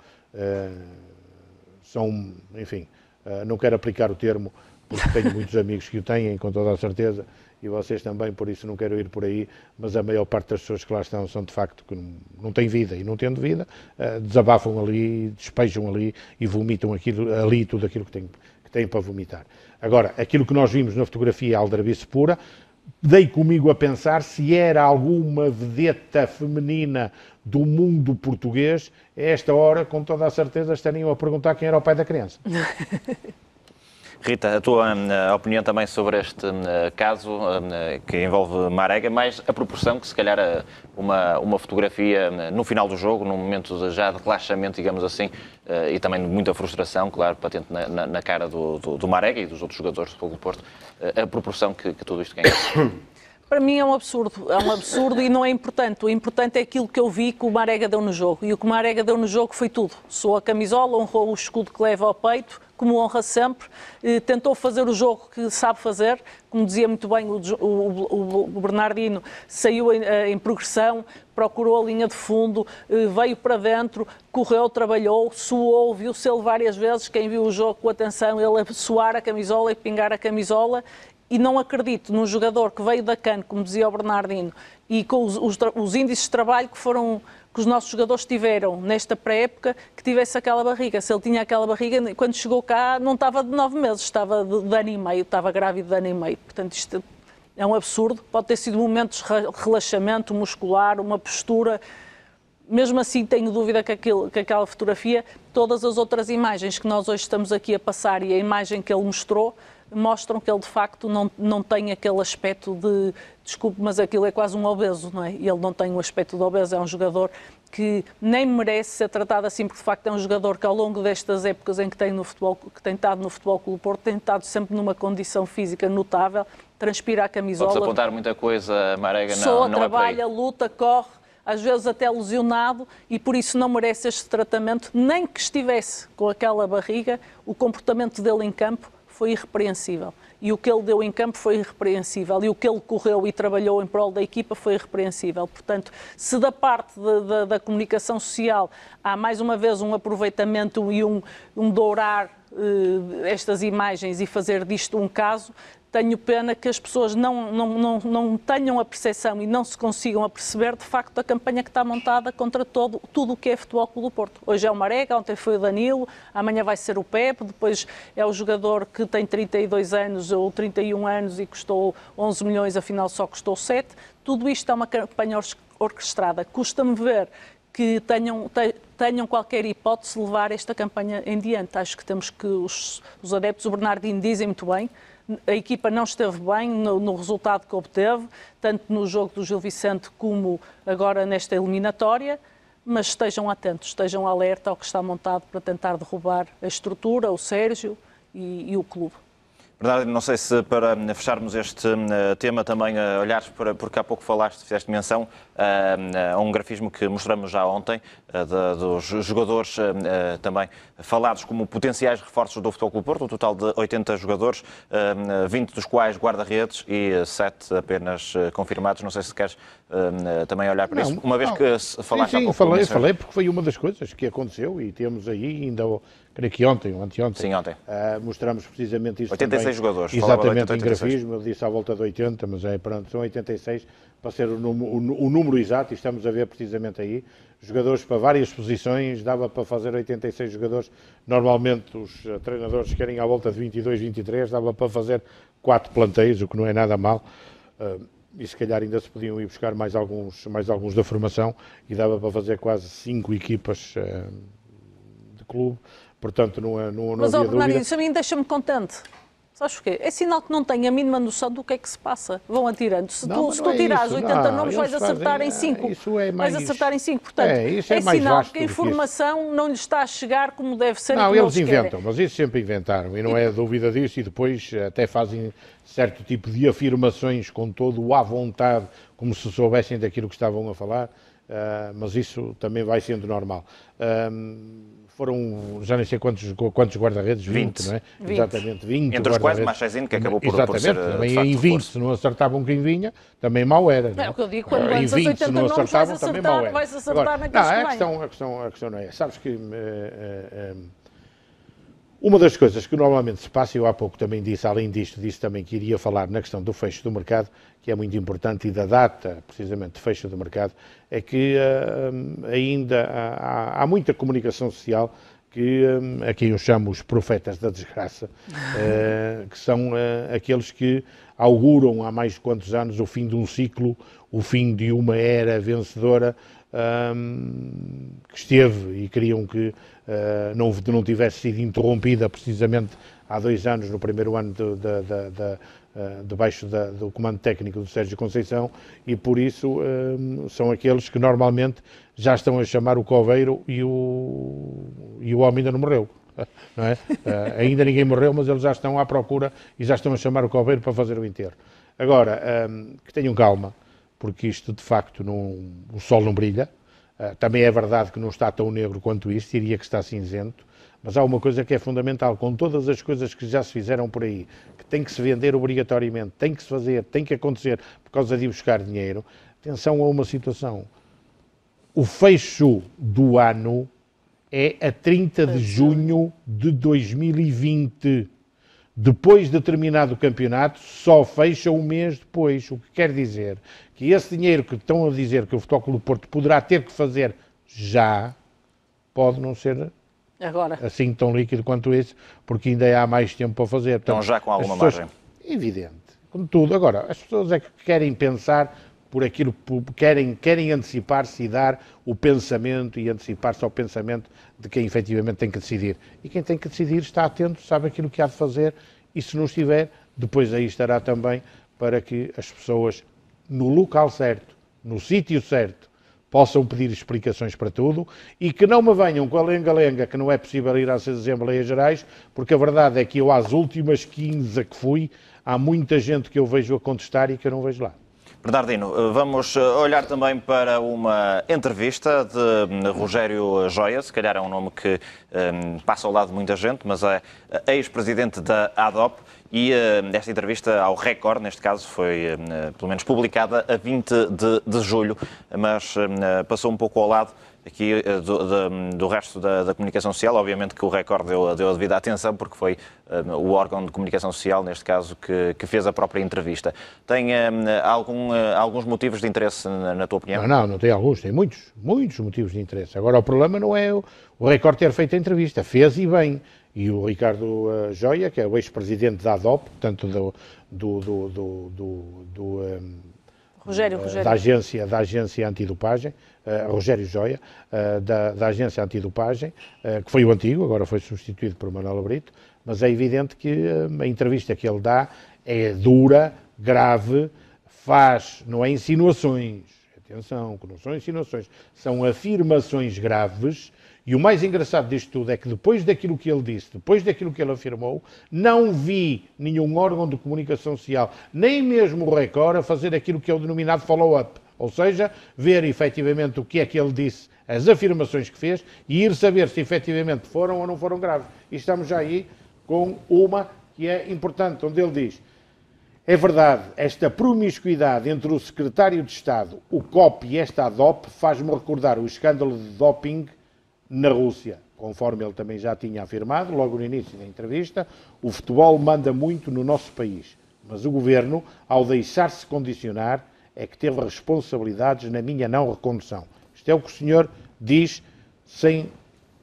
são enfim, ah, não quero aplicar o termo, porque tenho muitos *laughs* amigos que o têm, com toda a certeza, e vocês também, por isso não quero ir por aí, mas a maior parte das pessoas que lá estão são de facto que não, têm vida, e não tendo vida, ah, desabafam ali, despejam ali e vomitam aquilo, ali tudo aquilo que têm, que têm para vomitar. Agora, aquilo que nós vimos na fotografia aldrabice pura, dei comigo a pensar se era alguma vedeta feminina do mundo português, a esta hora, com toda a certeza, estariam a perguntar quem era o pai da criança. *laughs* Rita, a tua hum, opinião também sobre este hum, caso hum, que envolve Marega, mais a proporção que se calhar uma, uma fotografia no final do jogo, num momento já de relaxamento, digamos assim, eh, e também de muita frustração, claro, patente na, na, na cara do, do, do, Marega e dos outros jogadores do Fogo do Porto, eh, a proporção que, que tudo isto ganha. *coughs* Para mim é um absurdo, é um absurdo e não é importante. O importante é aquilo que eu vi que o Marega deu no jogo. E o que o Marega deu no jogo foi tudo. Sou a camisola, honrou o escudo que leva ao peito, como honra sempre, eh, tentou fazer o jogo que sabe fazer, como dizia muito bem o, o, o Bernardino, saiu em, eh, em, progressão, procurou a linha de fundo, eh, veio para dentro, correu, trabalhou, suou, viu-se ele várias vezes, quem viu o jogo com atenção, ele a suar a camisola e pingar a camisola, e não acredito num jogador que veio da CAN, como dizia o Bernardino, e com os, os, os índices de trabalho que foram que os nossos jogadores tiveram nesta pré-época que tivesse aquela barriga. Se ele tinha aquela barriga, quando chegou cá, não estava de nove meses, estava de, de ano e meio, estava grávido de ano e meio. Portanto, isto é um absurdo. Pode ter sido momentos de relaxamento muscular, uma postura. Mesmo assim, tenho dúvida que, aquilo, que aquela fotografia, todas as outras imagens que nós hoje estamos aqui a passar e a imagem que ele mostrou, mostram que ele de facto não, não tem aquele aspecto de, desculpe, mas aquilo é quase um obeso, não é? Ele não tem o aspecto de obeso, é um jogador que nem merece ser tratado assim, porque de facto é um jogador que ao longo destas épocas em que tem, no futebol, que tem estado no Futebol Clube Porto, tem estado sempre numa condição física notável, transpira a camisola. Podes apontar muita coisa, Marega, não, soa, não trabalha, luta, corre, às vezes até lesionado, e por isso não merece este tratamento, nem que estivesse com aquela barriga, o comportamento dele em campo foi irrepreensível. E o que ele deu em campo foi irrepreensível. E o que ele correu e trabalhou em prol da equipa foi irrepreensível. Portanto, se da parte de, de, da comunicação social há mais uma vez um aproveitamento e um, um dourar eh, estas imagens e fazer disto um caso, tenho pena que as pessoas não, não, não, não tenham a percepção e não se consigam aperceber, de facto, a campanha que está montada contra todo, tudo o que é futebol Clube do Porto. Hoje é o Marega, ontem foi o Danilo, amanhã vai ser o Pepe, depois é o jogador que tem 32 anos ou 31 anos e custou 11 milhões, afinal só custou 7. Tudo isto é uma campanha orquestrada. Custa-me ver que tenham, tenham qualquer hipótese de levar esta campanha em diante. Acho que temos que os, os adeptos, o Bernardino dizem muito bem, a equipa não esteve bem no, no resultado que obteve, tanto no jogo do Gil Vicente como agora nesta eliminatória mas estejam atentos, estejam alerta ao que está montado para tentar derrubar a estrutura, o Sérgio e, e o clube. Bernardo, não sei se para eh, fecharmos este eh, tema também eh, olhares para, porque há pouco falaste, fizeste menção a um grafismo que mostramos já ontem, de, dos jogadores também falados como potenciais reforços do Futebol Clube Porto, um total de 80 jogadores, 20 dos quais guarda-redes e 7 apenas confirmados. Não sei se queres também olhar para não, isso, uma vez não. que falaste sim, sim, há pouco. Sim, falei, falei porque foi uma das coisas que aconteceu e temos aí ainda creio que ontem ou anteontem. Sim, ontem. Uh, mostramos precisamente isso. 86 também. jogadores. Exatamente, em grafismo, eu disse à volta de 80, mas é, pronto, são 86 para ser o, número, o, o número exato, e estamos a ver precisamente aí. Jogadores para várias posições, dava para fazer 86 jogadores. Normalmente os eh, treinadores querem à volta de 22, 23, dava para fazer quatro planteios, o que não é nada mal. Uh, e se calhar ainda se podiam ir buscar mais alguns, mais alguns da formação e dava para fazer quase cinco equipas uh, de clube Portanto, não, é, não, não Mas, havia Bernardo, isso a mim deixa-me contente. Sabes porquê? É sinal que não têm a mínima noção do que é que se passa. Vão atirando. Se não, tu, se tu é tirares 80 não, nomes, vais acertar fazem, em 5. Ah, isso é mais. Vais acertar em 5. Portanto, é, isso é, é sinal que a informação que não lhe está a chegar como deve ser. Não, eles inventam, querem. mas isso sempre inventaram. E não é dúvida disso. E depois até fazem certo tipo de afirmações com todo o à vontade, como se soubessem daquilo que estavam a falar. Uh, mas isso também vai sendo normal. Uh, foram já nem sei quantos, quantos guarda-redes, 20, 20, não é? 20. Exatamente, 20. Entre os quais Machazinho, que acabou por, Exatamente, por ser, também em 20, se não acertavam quem vinha, também mal era. Não, é o que eu digo, quando ah, em 20, se não acertavam, acertar, também mal era. Vais acertar Agora, não, a questão, a, questão, a questão não é. Sabes que. Uh, uh, um, uma das coisas que normalmente se passa, eu há pouco também disse, além disto, disse também que iria falar na questão do fecho do mercado, que é muito importante, e da data, precisamente, de fecho do mercado, é que eh, ainda há, há, muita comunicação social que eh, a quem eu chamo os profetas da desgraça, uh, *laughs* que são uh, aqueles que auguram há mais de quantos anos o fim de um ciclo, o fim de uma era vencedora, um, que esteve e queriam que uh, não, não tivesse sido interrompida precisamente há dois anos, no primeiro ano de, de, de, de ah, debaixo da, do comando técnico do Sérgio Conceição e por isso um, são aqueles que normalmente já estão a chamar o coveiro e o, e o homem ainda não morreu. *laughs* Não é? uh, ainda ninguém morreu, mas eles já estão à procura e já estão a chamar o coveiro para fazer o enterro. Agora, um, que tenham calma porque isto de facto não, o sol não brilha. Uh, também é verdade que não está tão negro quanto isto, diria que está cinzento, mas há uma coisa que é fundamental, com todas as coisas que já se fizeram por aí, que tem que se vender obrigatoriamente, tem que se fazer, tem que acontecer por causa de ir buscar dinheiro, atenção a uma situação. O fecho do ano é a 30 de junho de 2020 depois de terminado o campeonato, só fecha um mês depois, o que quer dizer que esse dinheiro que estão a dizer que o Futebol Clube do Porto poderá ter que fazer já, pode não ser Agora. assim tão líquido quanto esse, porque ainda há mais tempo para fazer. Portanto, então já com alguma pessoas, margem. Evidente, como tudo. Agora, as pessoas é que querem pensar por aquilo, que querem, querem antecipar-se e dar o pensamento e antecipar-se ao pensamento de quem efetivamente tem que decidir. E quem tem que decidir está atento, sabe aquilo que há de fazer e se não estiver, depois aí estará também para que as pessoas no local certo, no sítio certo, possam pedir explicações para tudo e que não me venham com a lenga-lenga que não é possível ir às Assembleias Gerais, porque a verdade é que eu, às últimas 15 que fui, há muita gente que eu vejo a contestar e que eu não vejo lá. Bernardino, eh, vamos eh, olhar também para uma entrevista de eh, Rogério Joia, se calhar é um nome que um, passa ao lado de muita gente, mas é ex-presidente da ADOP. E uh, esta entrevista ao Record, neste caso, foi uh, pelo menos publicada a 20 de, de julho, mas uh, passou um pouco ao lado aqui eh, do, de, do resto da, da, comunicação social. Obviamente que o Record deu, deu a devida atenção, porque foi um, eh, o órgão de comunicação social, neste caso, que, que fez a própria entrevista. Tem um, eh, algum, alguns motivos de interesse, na, na, tua opinião? Não, não, não tem alguns, tem muitos, muitos motivos de interesse. Agora, o problema não é o, o Record ter feito a entrevista, fez e bem. E o Ricardo Joia, que é o ex-presidente da ADOP, portanto, do, do, do, do, do um, ehm, Rogério, Rogério. da agência, da agência antidopagem, uh, Rogério Joia, uh, da, da agência antidopagem, uh, que foi o antigo, agora foi substituído por Manuel Brito, mas é evidente que a entrevista que ele dá é dura, grave, faz, não é insinuações, atenção, que não são insinuações, são afirmações graves, e o mais engraçado disto tudo é que depois daquilo que ele disse, depois daquilo que ele afirmou, não vi nenhum órgão de comunicação social, nem mesmo o Record, a fazer aquilo que é o denominado follow-up ou seja, ver efetivamente o que é que ele disse, as afirmações que fez e ir saber se efetivamente foram ou não foram graves. E estamos já aí com uma que é importante, onde ele diz: é verdade, esta promiscuidade entre o secretário de Estado, o COP e esta ADOP faz-me recordar o escândalo de doping na Rússia. Conforme ele também já tinha afirmado, logo no início da entrevista, o futebol manda muito no nosso país, mas o governo, ao deixar-se condicionar, é que teve responsabilidades na minha não recondução. Isto é o que o senhor diz sem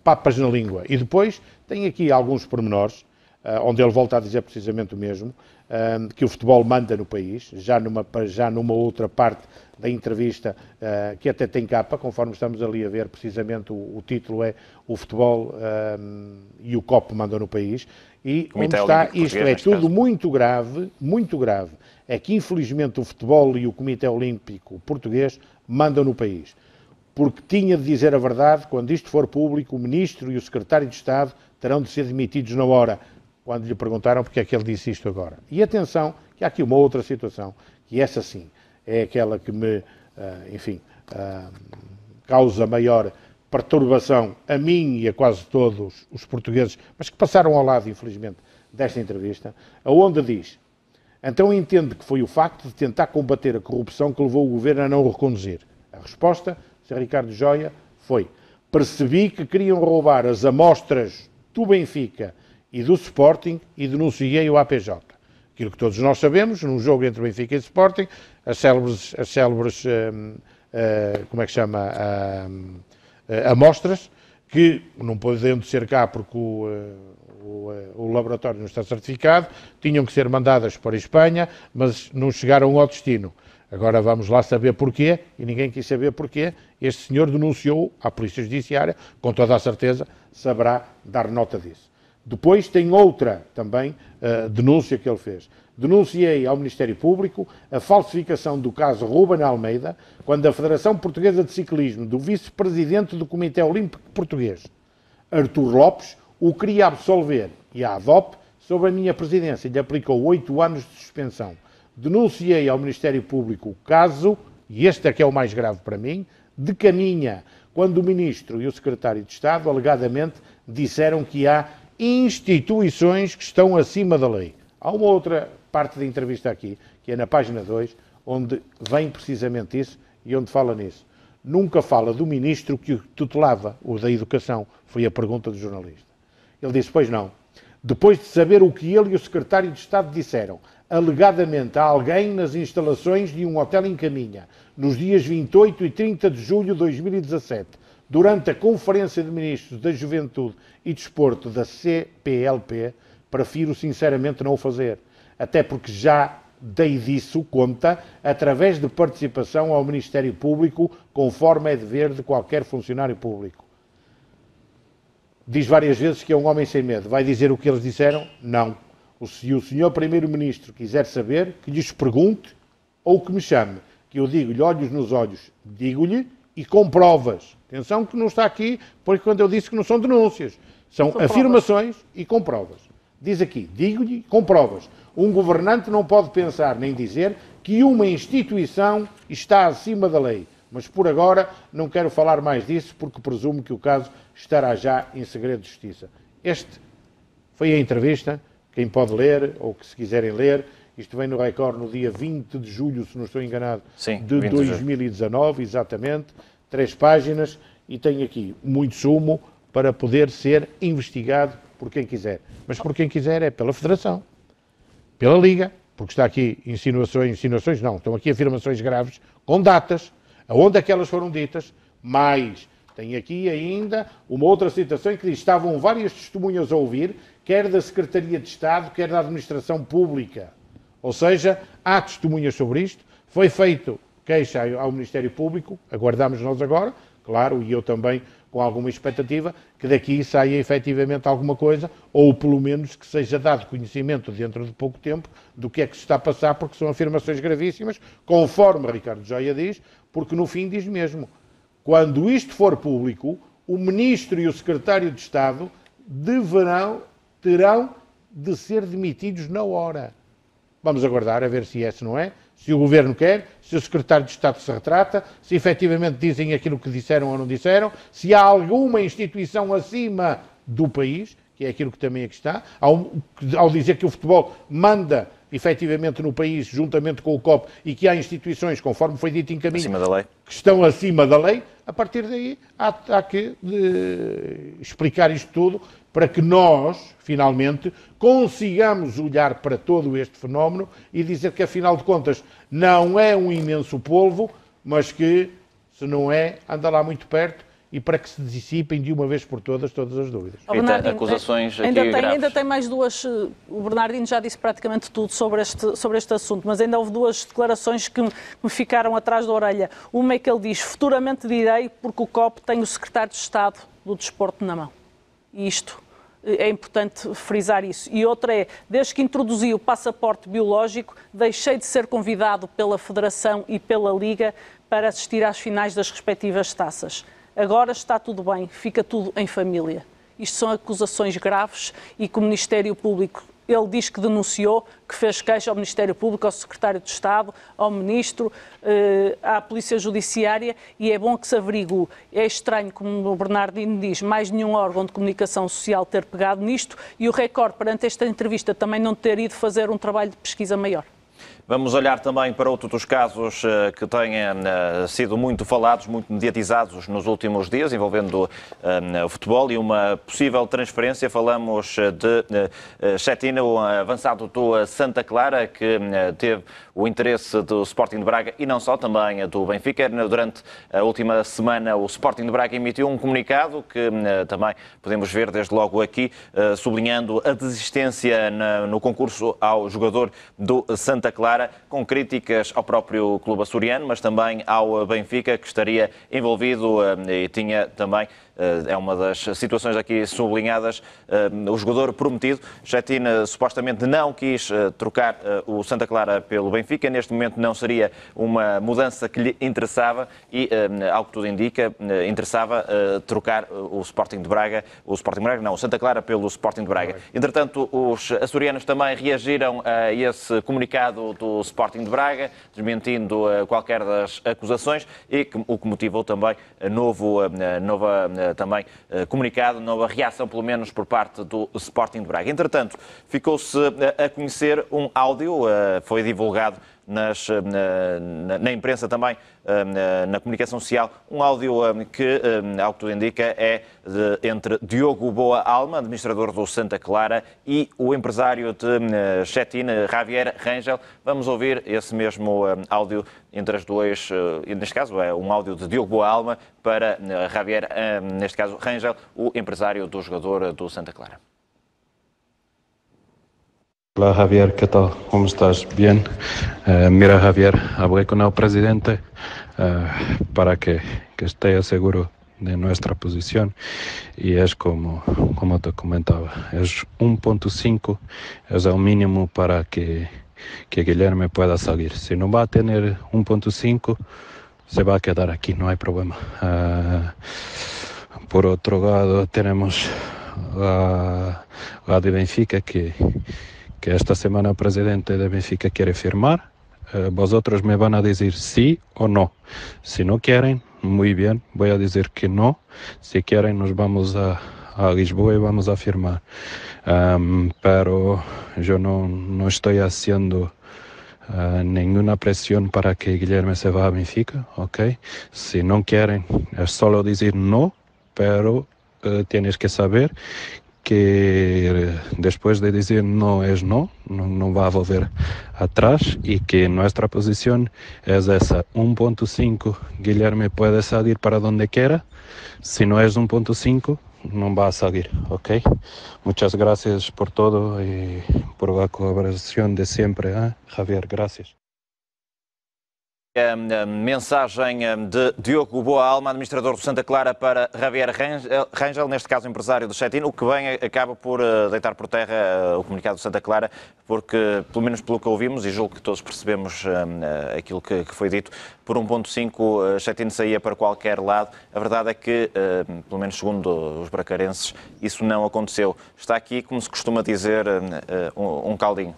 papas na língua. E depois tem aqui alguns pormenores, eh, onde ele volta a dizer precisamente o mesmo, eh, que o futebol manda no país, já numa, já numa outra parte da entrevista, eh, que até tem capa, conforme estamos ali a ver, precisamente o, o título é O Futebol e o Copo Mandam no País. E Comitê onde está, isto é tudo caso. muito grave, muito grave, é que infelizmente o futebol e o Comitê Olímpico Português mandam no país. Porque tinha de dizer a verdade, quando isto for público, o Ministro e o Secretário de Estado terão de ser demitidos na hora, quando lhe perguntaram porque é que ele disse isto agora. E atenção, que há aqui uma outra situação, que essa sim é aquela que me, ah, enfim, ah, causa maior perturbação a mim e a quase todos os portugueses, mas que passaram ao lado, infelizmente, desta entrevista, aonde diz: Então entende que foi o facto de tentar combater a corrupção que levou o governo a não reconduzir. A resposta, Sr. Ricardo Joia, foi: Percebi que queriam roubar as amostras do Benfica e do Sporting e denunciei o APJ. Aquilo que todos nós sabemos, num jogo entre Benfica e Sporting, as célebres, as célebres hum, hum, hum, como é que chama? Hum, eh, amostras que não podendo ser cá porque o, eh, o, eh, o, laboratório não está certificado, tinham que ser mandadas para a Espanha, mas não chegaram ao destino. Agora vamos lá saber porquê, e ninguém quis saber porquê. Este senhor denunciou à Polícia Judiciária, com toda a certeza saberá dar nota disso. Depois tem outra também denúncia que ele fez denunciei ao Ministério Público a falsificação do caso Ruben Almeida, quando a Federação Portuguesa de Ciclismo, do vice-presidente do Comitê Olímpico Português, Artur Lopes, o queria absolver e a ADOP, sob a minha presidência, lhe aplicou oito anos de suspensão. Denunciei ao Ministério Público o caso, e este é que é o mais grave para mim, de Caminha, quando o Ministro e o Secretário de Estado, alegadamente, disseram que há instituições que estão acima da lei. Há uma outra parte da entrevista aqui, que é na página 2, onde vem precisamente isso e onde fala nisso. Nunca fala do ministro que o tutelava, o da Educação, foi a pergunta do jornalista. Ele disse: Pois não. Depois de saber o que ele e o secretário de Estado disseram, alegadamente a alguém nas instalações de um hotel em Caminha, nos dias 28 e 30 de julho de 2017, durante a Conferência de Ministros da Juventude e Desporto da CPLP, prefiro sinceramente não o fazer até porque já dei disso conta através de participação ao Ministério Público, conforme é dever de qualquer funcionário público. Diz várias vezes que é um homem sem medo. Vai dizer o que eles disseram? Não. Se o senhor Primeiro-Ministro quiser saber, que lhes pergunte ou que me chame, que eu digo-lhe olhos nos olhos, digo-lhe e com provas. Atenção que não está aqui, pois quando eu disse que não são denúncias, são, são afirmações provas. e com provas. Diz aqui, digo-lhe com provas. Um governante não pode pensar nem dizer que uma instituição está acima da lei. Mas por agora não quero falar mais disso porque presumo que o caso estará já em segredo de justiça. Este foi a entrevista. Quem pode ler ou que se quiserem ler, isto vem no Record no dia 20 de julho, se não estou enganado, Sim, de 2019, exatamente. Três páginas e tem aqui muito sumo para poder ser investigado por quem quiser. Mas por quem quiser é pela Federação, pela Liga, porque está aqui insinuações, insinuações não, estão aqui afirmações graves, com datas, aonde é que elas foram ditas, Mas tem aqui ainda uma outra citação em que diz: estavam várias testemunhas a ouvir, quer da Secretaria de Estado, quer da Administração Pública. Ou seja, há testemunhas sobre isto, foi feito queixa ao Ministério Público, aguardamos nós agora, claro, e eu também com alguma expectativa que daqui saia efetivamente alguma coisa, ou pelo menos que seja dado conhecimento dentro de pouco tempo do que é que se está a passar, porque são afirmações gravíssimas, conforme Ricardo Joia diz, porque no fim diz mesmo, quando isto for público, o ministro e o secretário de Estado deverão, terão de ser demitidos na hora. Vamos aguardar a ver se é, se não é se o governo quer, se o secretário de Estado se retrata, se efetivamente dizem aquilo que disseram ou não disseram, se há alguma instituição acima do país, que é aquilo que também aqui é está, ao, ao dizer que o futebol manda efetivamente no país, juntamente com o COP, e que há instituições, conforme foi dito em caminho, que estão acima da lei, a partir daí há, há que de, eh, explicar isto tudo para que nós, finalmente, consigamos olhar para todo este fenómeno e dizer que, afinal de contas, não é um imenso polvo, mas que, se não é, anda lá muito perto e para que se dissipem de uma vez por todas todas as dúvidas. O Bernardino, acusações ainda tem, ainda tem mais duas. O Bernardino já disse praticamente tudo sobre este, sobre este assunto, mas ainda houve duas declarações que me ficaram atrás da orelha. Uma é que ele diz: futuramente direi porque o COP tem o secretário de Estado do Desporto na mão. E isto é importante frisar isso. E outra é, desde que introduzi o passaporte biológico, deixei de ser convidado pela Federação e pela Liga para assistir às finais das respectivas taças. Agora está tudo bem, fica tudo em família. Isto são acusações graves e que o Ministério Público ele diz que denunciou, que fez queixa ao Ministério Público, ao Secretário de Estado, ao Ministro, eh, à Polícia Judiciária e é bom que se averigue. É estranho, como o Bernardino diz, mais nenhum órgão de comunicação social ter pegado nisto e o recorde perante esta entrevista também não ter ido fazer um trabalho de pesquisa maior. Vamos olhar também para outro dos casos eh, que têm eh, sido muito falados, muito mediatizados nos últimos dias, envolvendo eh, o futebol e uma possível transferência. Falamos de Chetina, o avançado do Santa Clara, que teve o interesse do Sporting de Braga e não só, também do Benfica. Durante a última semana, o Sporting de Braga emitiu um comunicado que também podemos ver desde logo aqui, sublinhando a desistência no concurso ao jogador do Santa Clara com críticas ao próprio clube açoriano, mas também ao Benfica, que estaria envolvido eh, e tinha também eh, é uma das situações aqui sublinhadas. Eh, o jogador prometido, Chetina, supostamente não quis eh, trocar o Santa Clara pelo Benfica. Neste momento não seria uma mudança que lhe interessava e, ao que tudo indica, interessava trocar o Sporting de Braga, o Sporting de Braga, não, o Santa Clara pelo Sporting de Braga. Entretanto, os açorianos também reagiram a esse comunicado do Sporting de Braga, desmentindo qualquer das acusações e o que motivou também a novo, a nova eh, também eh, comunicado, nova reação, pelo menos, por parte do Sporting de Braga. Entretanto, ficou-se eh, a conhecer um áudio, foi divulgado nas, eh, na, na, imprensa também, eh, na comunicação social, um áudio eh, que, ao que tudo indica, é de, entre Diogo Boa Alma, administrador do Santa Clara, e o empresário de Chetin, Javier Rangel. Vamos ouvir esse mesmo áudio entre as duas, neste caso é um áudio de Diogo Boa Alma para Javier, neste caso Rangel, o empresário do jogador do Santa Clara. Hola Javier, ¿qué tal? ¿Cómo estás? Bien. Eh, mira Javier, hablé con el presidente eh, para que, esté seguro de nuestra posición y es como, como te comentaba, es 1.5, es el mínimo para que, que pueda salir. Si no va a tener 1.5, se va a quedar aquí, no hay problema. Eh, por otro lado, tenemos la de Benfica que que esta semana o presidente de Benfica quer firmar. Eh, vós outros me vão a dizer sim ou não. Se não querem, muito bem, vou a dizer que não. Se querem, nos vamos a, a Lisboa e vamos a firmar. Um, pero não estou no estoy haciendo uh, para que Guilherme se vá a Benfica, ¿ok? Se não querem, é só decir no, pero uh, tienes que saber que después de decir no es no, no, va a volver atrás y que nuestra posición es esa, 1.5, Guillermo puede salir para donde quiera, si no es 1.5, no va a salir, ¿ok? Muchas gracias por todo y por la colaboración de siempre, ¿eh? Javier, gracias. A hum, hum, mensagem hum, de Diogo Boa Alma, administrador do Santa Clara, para Javier Rangel, neste caso empresário do Chetino, o que bem acaba por eh, deitar por terra eh, o comunicado do Santa Clara, porque, pelo menos pelo que ouvimos, e julgo que todos percebemos eh, aquilo que foi dito, por 1.5 Chetino saía para qualquer lado. A verdade é que, pelo menos segundo os bracarenses, isso não aconteceu. Está aqui, como se costuma dizer, um caldinho.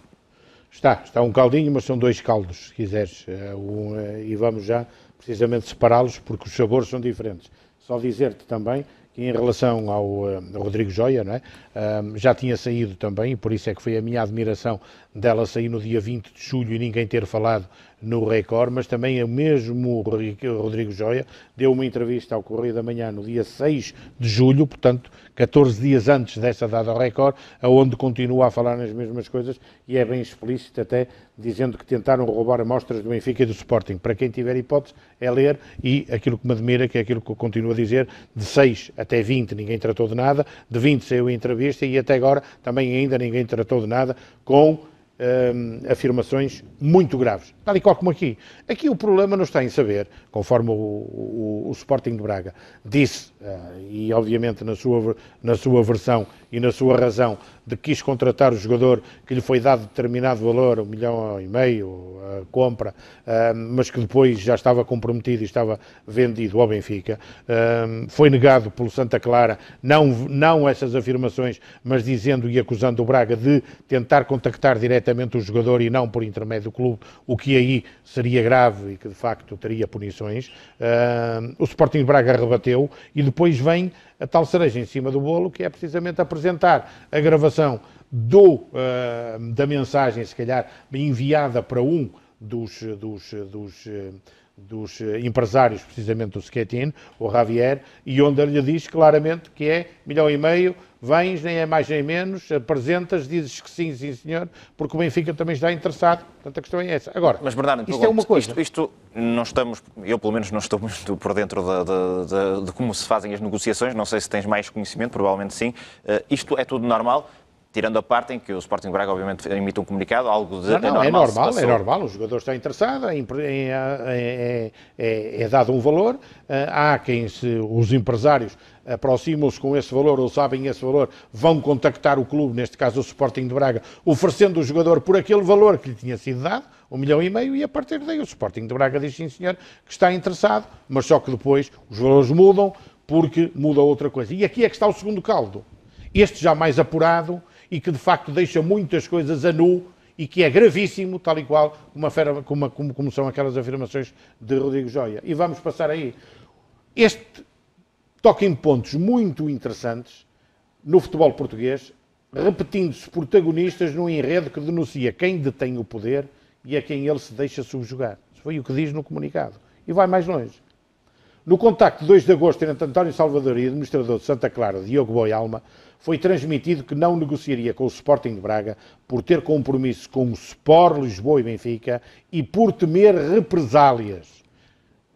Está, está um caldinho, mas são dois caldos, se quiseres. Eh, um, eh, e vamos já precisamente separá-los porque os sabores são diferentes. Só dizer-te também em relação ao uh, Rodrigo Joia, não é? Uh, já tinha saído também, e por isso é que foi a minha admiração dela sair no dia 20 de julho e ninguém ter falado no Record, mas também o mesmo Rodrigo Joia deu uma entrevista ao Correio da Manhã no dia 6 de julho, portanto, 14 dias antes dessa dada ao Record, onde continua a falar nas mesmas coisas e é bem explícito até dizendo que tentaram roubar amostras do Benfica e do Sporting. Para quem tiver hipótese, é ler e aquilo que me admira, que é aquilo que eu continuo a dizer, de 6 até 20 ninguém tratou de nada, de 20 saiu a entrevista e até agora também ainda ninguém tratou de nada com hum, afirmações muito graves. Tal e qual como aqui. Aqui o problema não está em saber, conforme o, o, o Sporting de Braga disse, eh, e obviamente na sua, na sua versão e na sua razão de quis contratar o jogador que lhe foi dado determinado valor, um milhão e meio, a compra, mas que depois já estava comprometido e estava vendido ao Benfica. Foi negado pelo Santa Clara, não, não essas afirmações, mas dizendo e acusando o Braga de tentar contactar diretamente o jogador e não por intermédio do clube, o que aí seria grave e que de facto teria punições. O Sporting Braga rebateu e depois vem a tal cereja em cima do bolo, que é precisamente apresentar a gravação do, uh, da mensagem, se calhar enviada para um dos, dos, dos eh, dos eh, empresários, precisamente do Sketin, o Javier, e onde ele diz claramente que é milhão e meio, vens, nem é mais nem menos, apresentas, dizes que sim, sim senhor, porque o Benfica também está interessado, portanto a questão é essa. Agora, Mas, Bernardo, isto é uma coisa... Isto, isto, não estamos, eu pelo menos não estou muito por dentro de, de, de, de, como se fazem as negociações, não sei se tens mais conhecimento, provavelmente sim, uh, isto é tudo normal, Tirando a parte em que o Sporting Braga, obviamente, emite um comunicado, algo de não, não, é normal. É normal, é normal, o jogador está interessado, é, é, é, é, dado um valor, eh, há quem se, os empresários aproximam-se com esse valor ou sabem esse valor, vão contactar o clube, neste caso o Sporting de Braga, oferecendo o jogador por aquele valor que lhe tinha sido dado, um milhão e meio, e a partir daí o Sporting de Braga diz sim senhor que está interessado, mas só que depois os valores mudam porque muda outra coisa. E aqui é que está o segundo caldo. Este já mais apurado, e que de facto deixa muitas coisas a nu e que é gravíssimo, tal e qual uma fera, como, como, como são aquelas afirmações de Rodrigo Joia. E vamos passar aí. Este toca em pontos muito interessantes no futebol português, repetindo-se protagonistas num enredo que denuncia quem detém o poder e a quem ele se deixa subjugar. Isso foi o que diz no comunicado. E vai mais longe. No contacto de 2 de agosto entre António Salvador e administrador de Santa Clara, Diogo Boialma, foi transmitido que não negociaria com o Sporting de Braga por ter compromisso com o Sport Lisboa e Benfica e por temer represálias.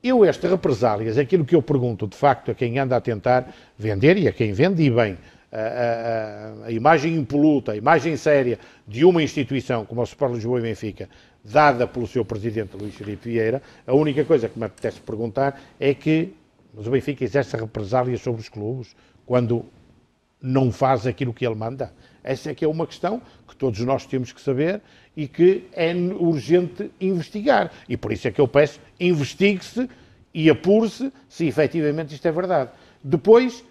Eu, este represálias, aquilo que eu pergunto de facto a quem anda a tentar vender e a quem vende e bem a, a, a, imagem impoluta, a imagem séria de uma instituição como o Sport Lisboa e Benfica, dada pelo seu presidente Luís Felipe Vieira, a única coisa que me apetece perguntar é que mas o Benfica exerce represálias sobre os clubes quando não faz aquilo que ele manda. Essa é que é uma questão que todos nós temos que saber e que é urgente investigar. E por isso é que eu peço, investigue-se e apure-se se efetivamente isto é verdade. Depois,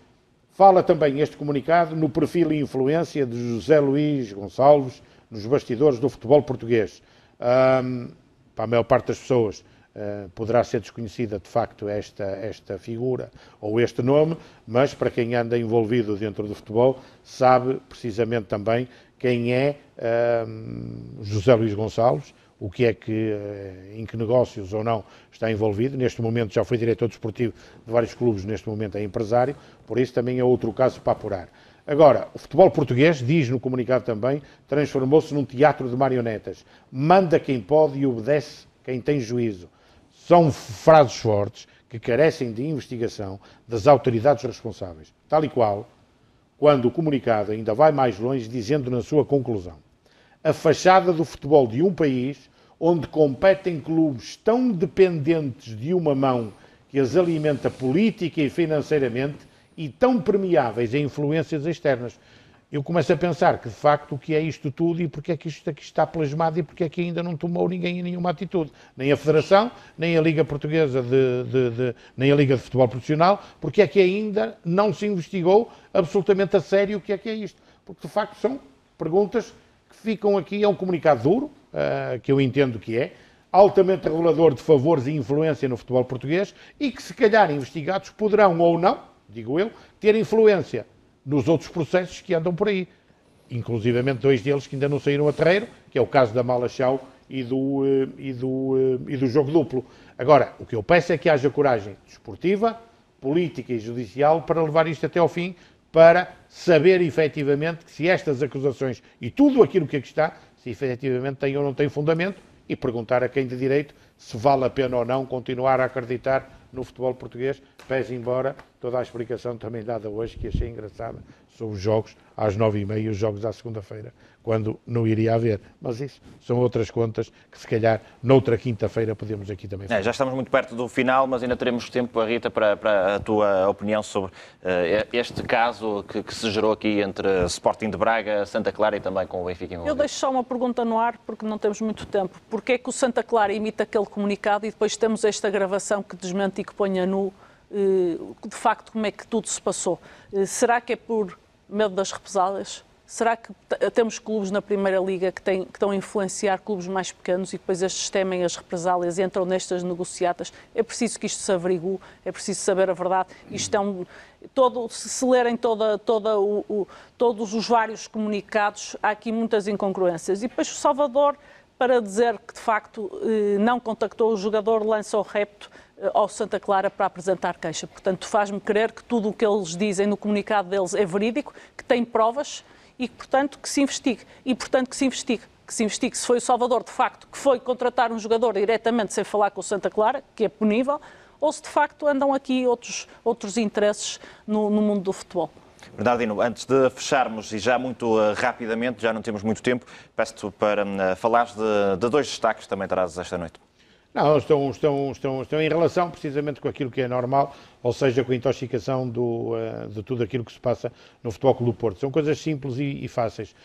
fala também este comunicado no perfil e influência de José Luís Gonçalves nos bastidores do futebol português. Um, para a maior parte das pessoas uh, poderá ser desconhecida de facto esta, esta figura ou este nome, mas para quem anda envolvido dentro do futebol sabe precisamente também quem é José Luís Gonçalves, o que é que, eh, em que negócios ou não está envolvido. Neste momento já foi diretor desportivo de vários clubes, neste momento é empresário, por isso também é outro caso para apurar. Agora, o futebol português, diz no comunicado também, transformou-se num teatro de marionetas. Manda quem pode e obedece quem tem juízo. São frases fortes que carecem de investigação das autoridades responsáveis. Tal e qual, quando o comunicado ainda vai mais longe, dizendo na sua conclusão: a fachada do futebol de um país onde competem clubes tão dependentes de uma mão que as alimenta política e financeiramente e tão permeáveis a influências externas. Eu começo a pensar que, de facto, o que é isto tudo e porque é que isto aqui está plasmado e porque é que ainda não tomou ninguém nenhuma atitude. Nem a Federação, nem a Liga Portuguesa, de, de, de, nem a Liga de Futebol Profissional, porque é que ainda não se investigou absolutamente a sério o que é que é isto. Porque, de facto, são perguntas que ficam aqui. É um comunicado duro, uh, que eu entendo que é, altamente regulador de favores e influência no futebol português e que, se calhar, investigados poderão ou não digo eu, ter influência nos outros processos que andam por aí. Inclusivamente dois deles que ainda não saíram a terreiro, que é o caso da Malachau e do, eh, e, do, eh, e do jogo duplo. Agora, o que eu peço é que haja coragem desportiva, política e judicial para levar isto até ao fim, para saber efetivamente se estas acusações e tudo aquilo que aqui está, se efetivamente tem ou não tem fundamento, e perguntar a quem de direito se vale a pena ou não continuar a acreditar no futebol português, pese embora toda a explicação também dada hoje, que achei engraçada, sobre os jogos às nove e meia e os jogos à segunda-feira, quando não iria haver. Mas isso são outras contas que, se calhar, noutra quinta-feira podemos aqui também fazer. É, já estamos muito perto do final, mas ainda teremos tempo, Rita, para, para a tua opinião sobre uh, este caso que, que, se gerou aqui entre Sporting de Braga, Santa Clara e também com o Benfica envolvido. Eu deixo só uma pergunta no ar, porque não temos muito tempo. Porquê é que o Santa Clara emite aquele comunicado e depois temos esta gravação que desmente e que põe a nu... Eh, de facto como é que tudo se passou. Eh, será que é por medo das represálias? Será que eh, temos clubes na Primeira Liga que, têm, que estão a influenciar clubes mais pequenos e depois estes temem as represálias e entram nestas negociatas? É preciso que isto se averigue, é preciso saber a verdade. Isto é um, todo, se lerem toda, toda o, o, todos os vários comunicados, há aqui muitas incongruências. E depois o Salvador, para dizer que de facto não contactou o jogador, lança o repto eh, ao Santa Clara para apresentar queixa. Portanto, faz-me crer que tudo o que eles dizem no comunicado deles é verídico, que tem provas e, portanto, que se investigue. E, portanto, que se investigue. Que se investigue se foi o Salvador, de facto, que foi contratar um jogador diretamente sem falar com o Santa Clara, que é punível, ou se de facto andam aqui outros, outros interesses no, no mundo do futebol. Bernardino, antes de fecharmos e já muito uh, rapidamente, já não temos muito tempo, peço-te para uh, falares de, de dois destaques que também trazes esta noite. Não, estão, estão, estão, estão em relação precisamente com aquilo que é normal, ou seja, com a intoxicação do, eh, de tudo aquilo que se passa no Futebol Clube do Porto. São coisas simples e, e fáceis.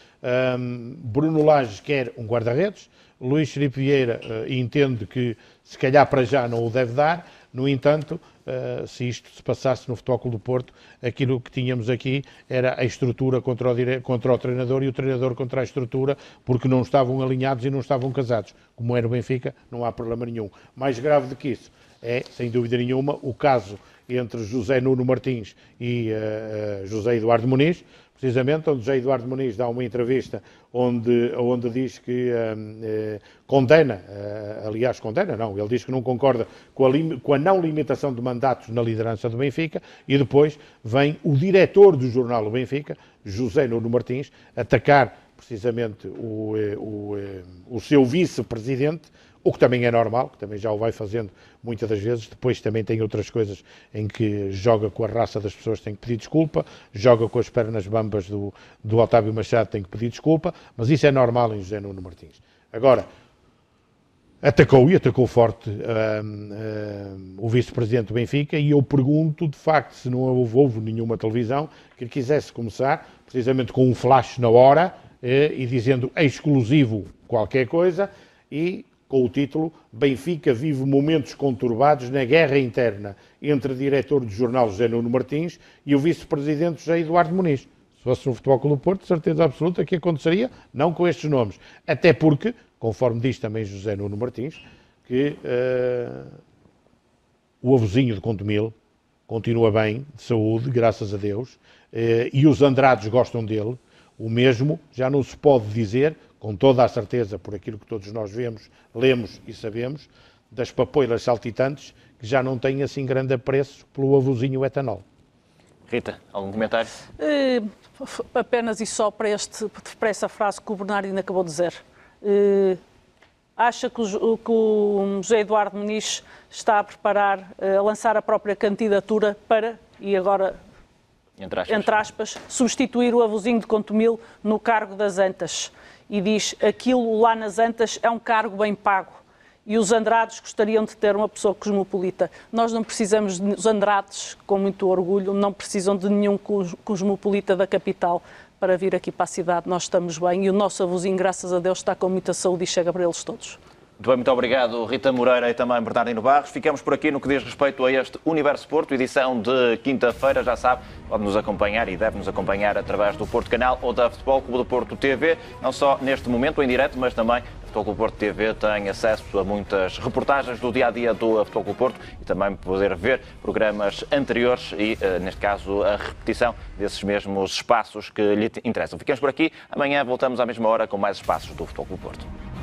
Um, Bruno Lage quer um guarda-redes, Luís Felipe Vieira uh, entende que se calhar para já não o deve dar, no entanto, uh, se isto se passasse no Futebol Clube do Porto, aquilo que tínhamos aqui era a estrutura contra o, dire... contra o treinador e o treinador contra a estrutura, porque não estavam alinhados e não estavam casados. Como era o Benfica, não há problema nenhum. Mais grave do que isso é, sem dúvida nenhuma, o caso entre José Nuno Martins e uh, José Eduardo Muniz, precisamente, onde José Eduardo Muniz dá uma entrevista onde, onde diz que um, eh, eh, condena, uh, aliás, condena, não, ele diz que não concorda com a, com a, não limitação de mandatos na liderança do Benfica e depois vem o diretor do jornal do Benfica, José Nuno Martins, atacar precisamente o, o, o seu vice-presidente, o que também é normal, que também já o vai fazendo muitas das vezes. Depois também tem outras coisas em que joga com a raça das pessoas, tem que pedir desculpa, joga com as pernas bambas do, do Otávio Machado, tem que pedir desculpa, mas isso é normal em José Nuno Martins. Agora, atacou e atacou forte um, um, o vice-presidente do Benfica e eu pergunto, de facto, se não houve, houve nenhuma televisão que quisesse começar precisamente com um flash na hora eh, e dizendo exclusivo qualquer coisa e com o título Benfica vive momentos conturbados na guerra interna entre o diretor do jornal José Nuno Martins e o vice-presidente José Eduardo Muniz. Se fosse no Futebol Clube Porto, certeza absoluta que aconteceria, não com estes nomes. Até porque, conforme diz também José Nuno Martins, que uh, o avozinho de Contumil continua bem, de saúde, graças a Deus, uh, e os Andrados gostam dele. O mesmo já não se pode dizer com toda a certeza, por aquilo que todos nós vemos, lemos e sabemos, das papoilas saltitantes, que já não têm assim grande apreço pelo avozinho etanol. Rita, algum comentário? É, apenas e só para, este, para frase que o Bernardino acabou de dizer. É, acha que o, que o José Eduardo Muniz está a preparar, eh, a lançar a própria candidatura para, e agora entre aspas. entre aspas, substituir o avozinho de Contumil no cargo das Antas e diz aquilo lá nas Antas é um cargo bem pago e os andrados gostariam de ter uma pessoa cosmopolita. Nós não precisamos, de, os Andrados, com muito orgulho, não precisam de nenhum cosmopolita da capital para vir aqui para a cidade. Nós estamos bem e o nosso avôzinho, graças a Deus, está com muita saúde e chega para eles todos. Muito bem, muito obrigado Rita Moreira e também Bernardino Barros. Ficamos por aqui no que diz respeito a este Universo Porto, edição de quinta-feira, já sabe, pode nos acompanhar e deve nos acompanhar através do Porto Canal ou da Futebol Clube do Porto TV, não só neste momento em direto, mas também a Futebol Clube Porto TV tem acesso a muitas reportagens do dia-a-dia -dia do Futebol Clube Porto e também poder ver programas anteriores e, eh, neste caso, a repetição desses mesmos espaços que lhe interessam. Ficamos por aqui, amanhã voltamos à mesma hora com mais espaços do Futebol Clube Porto.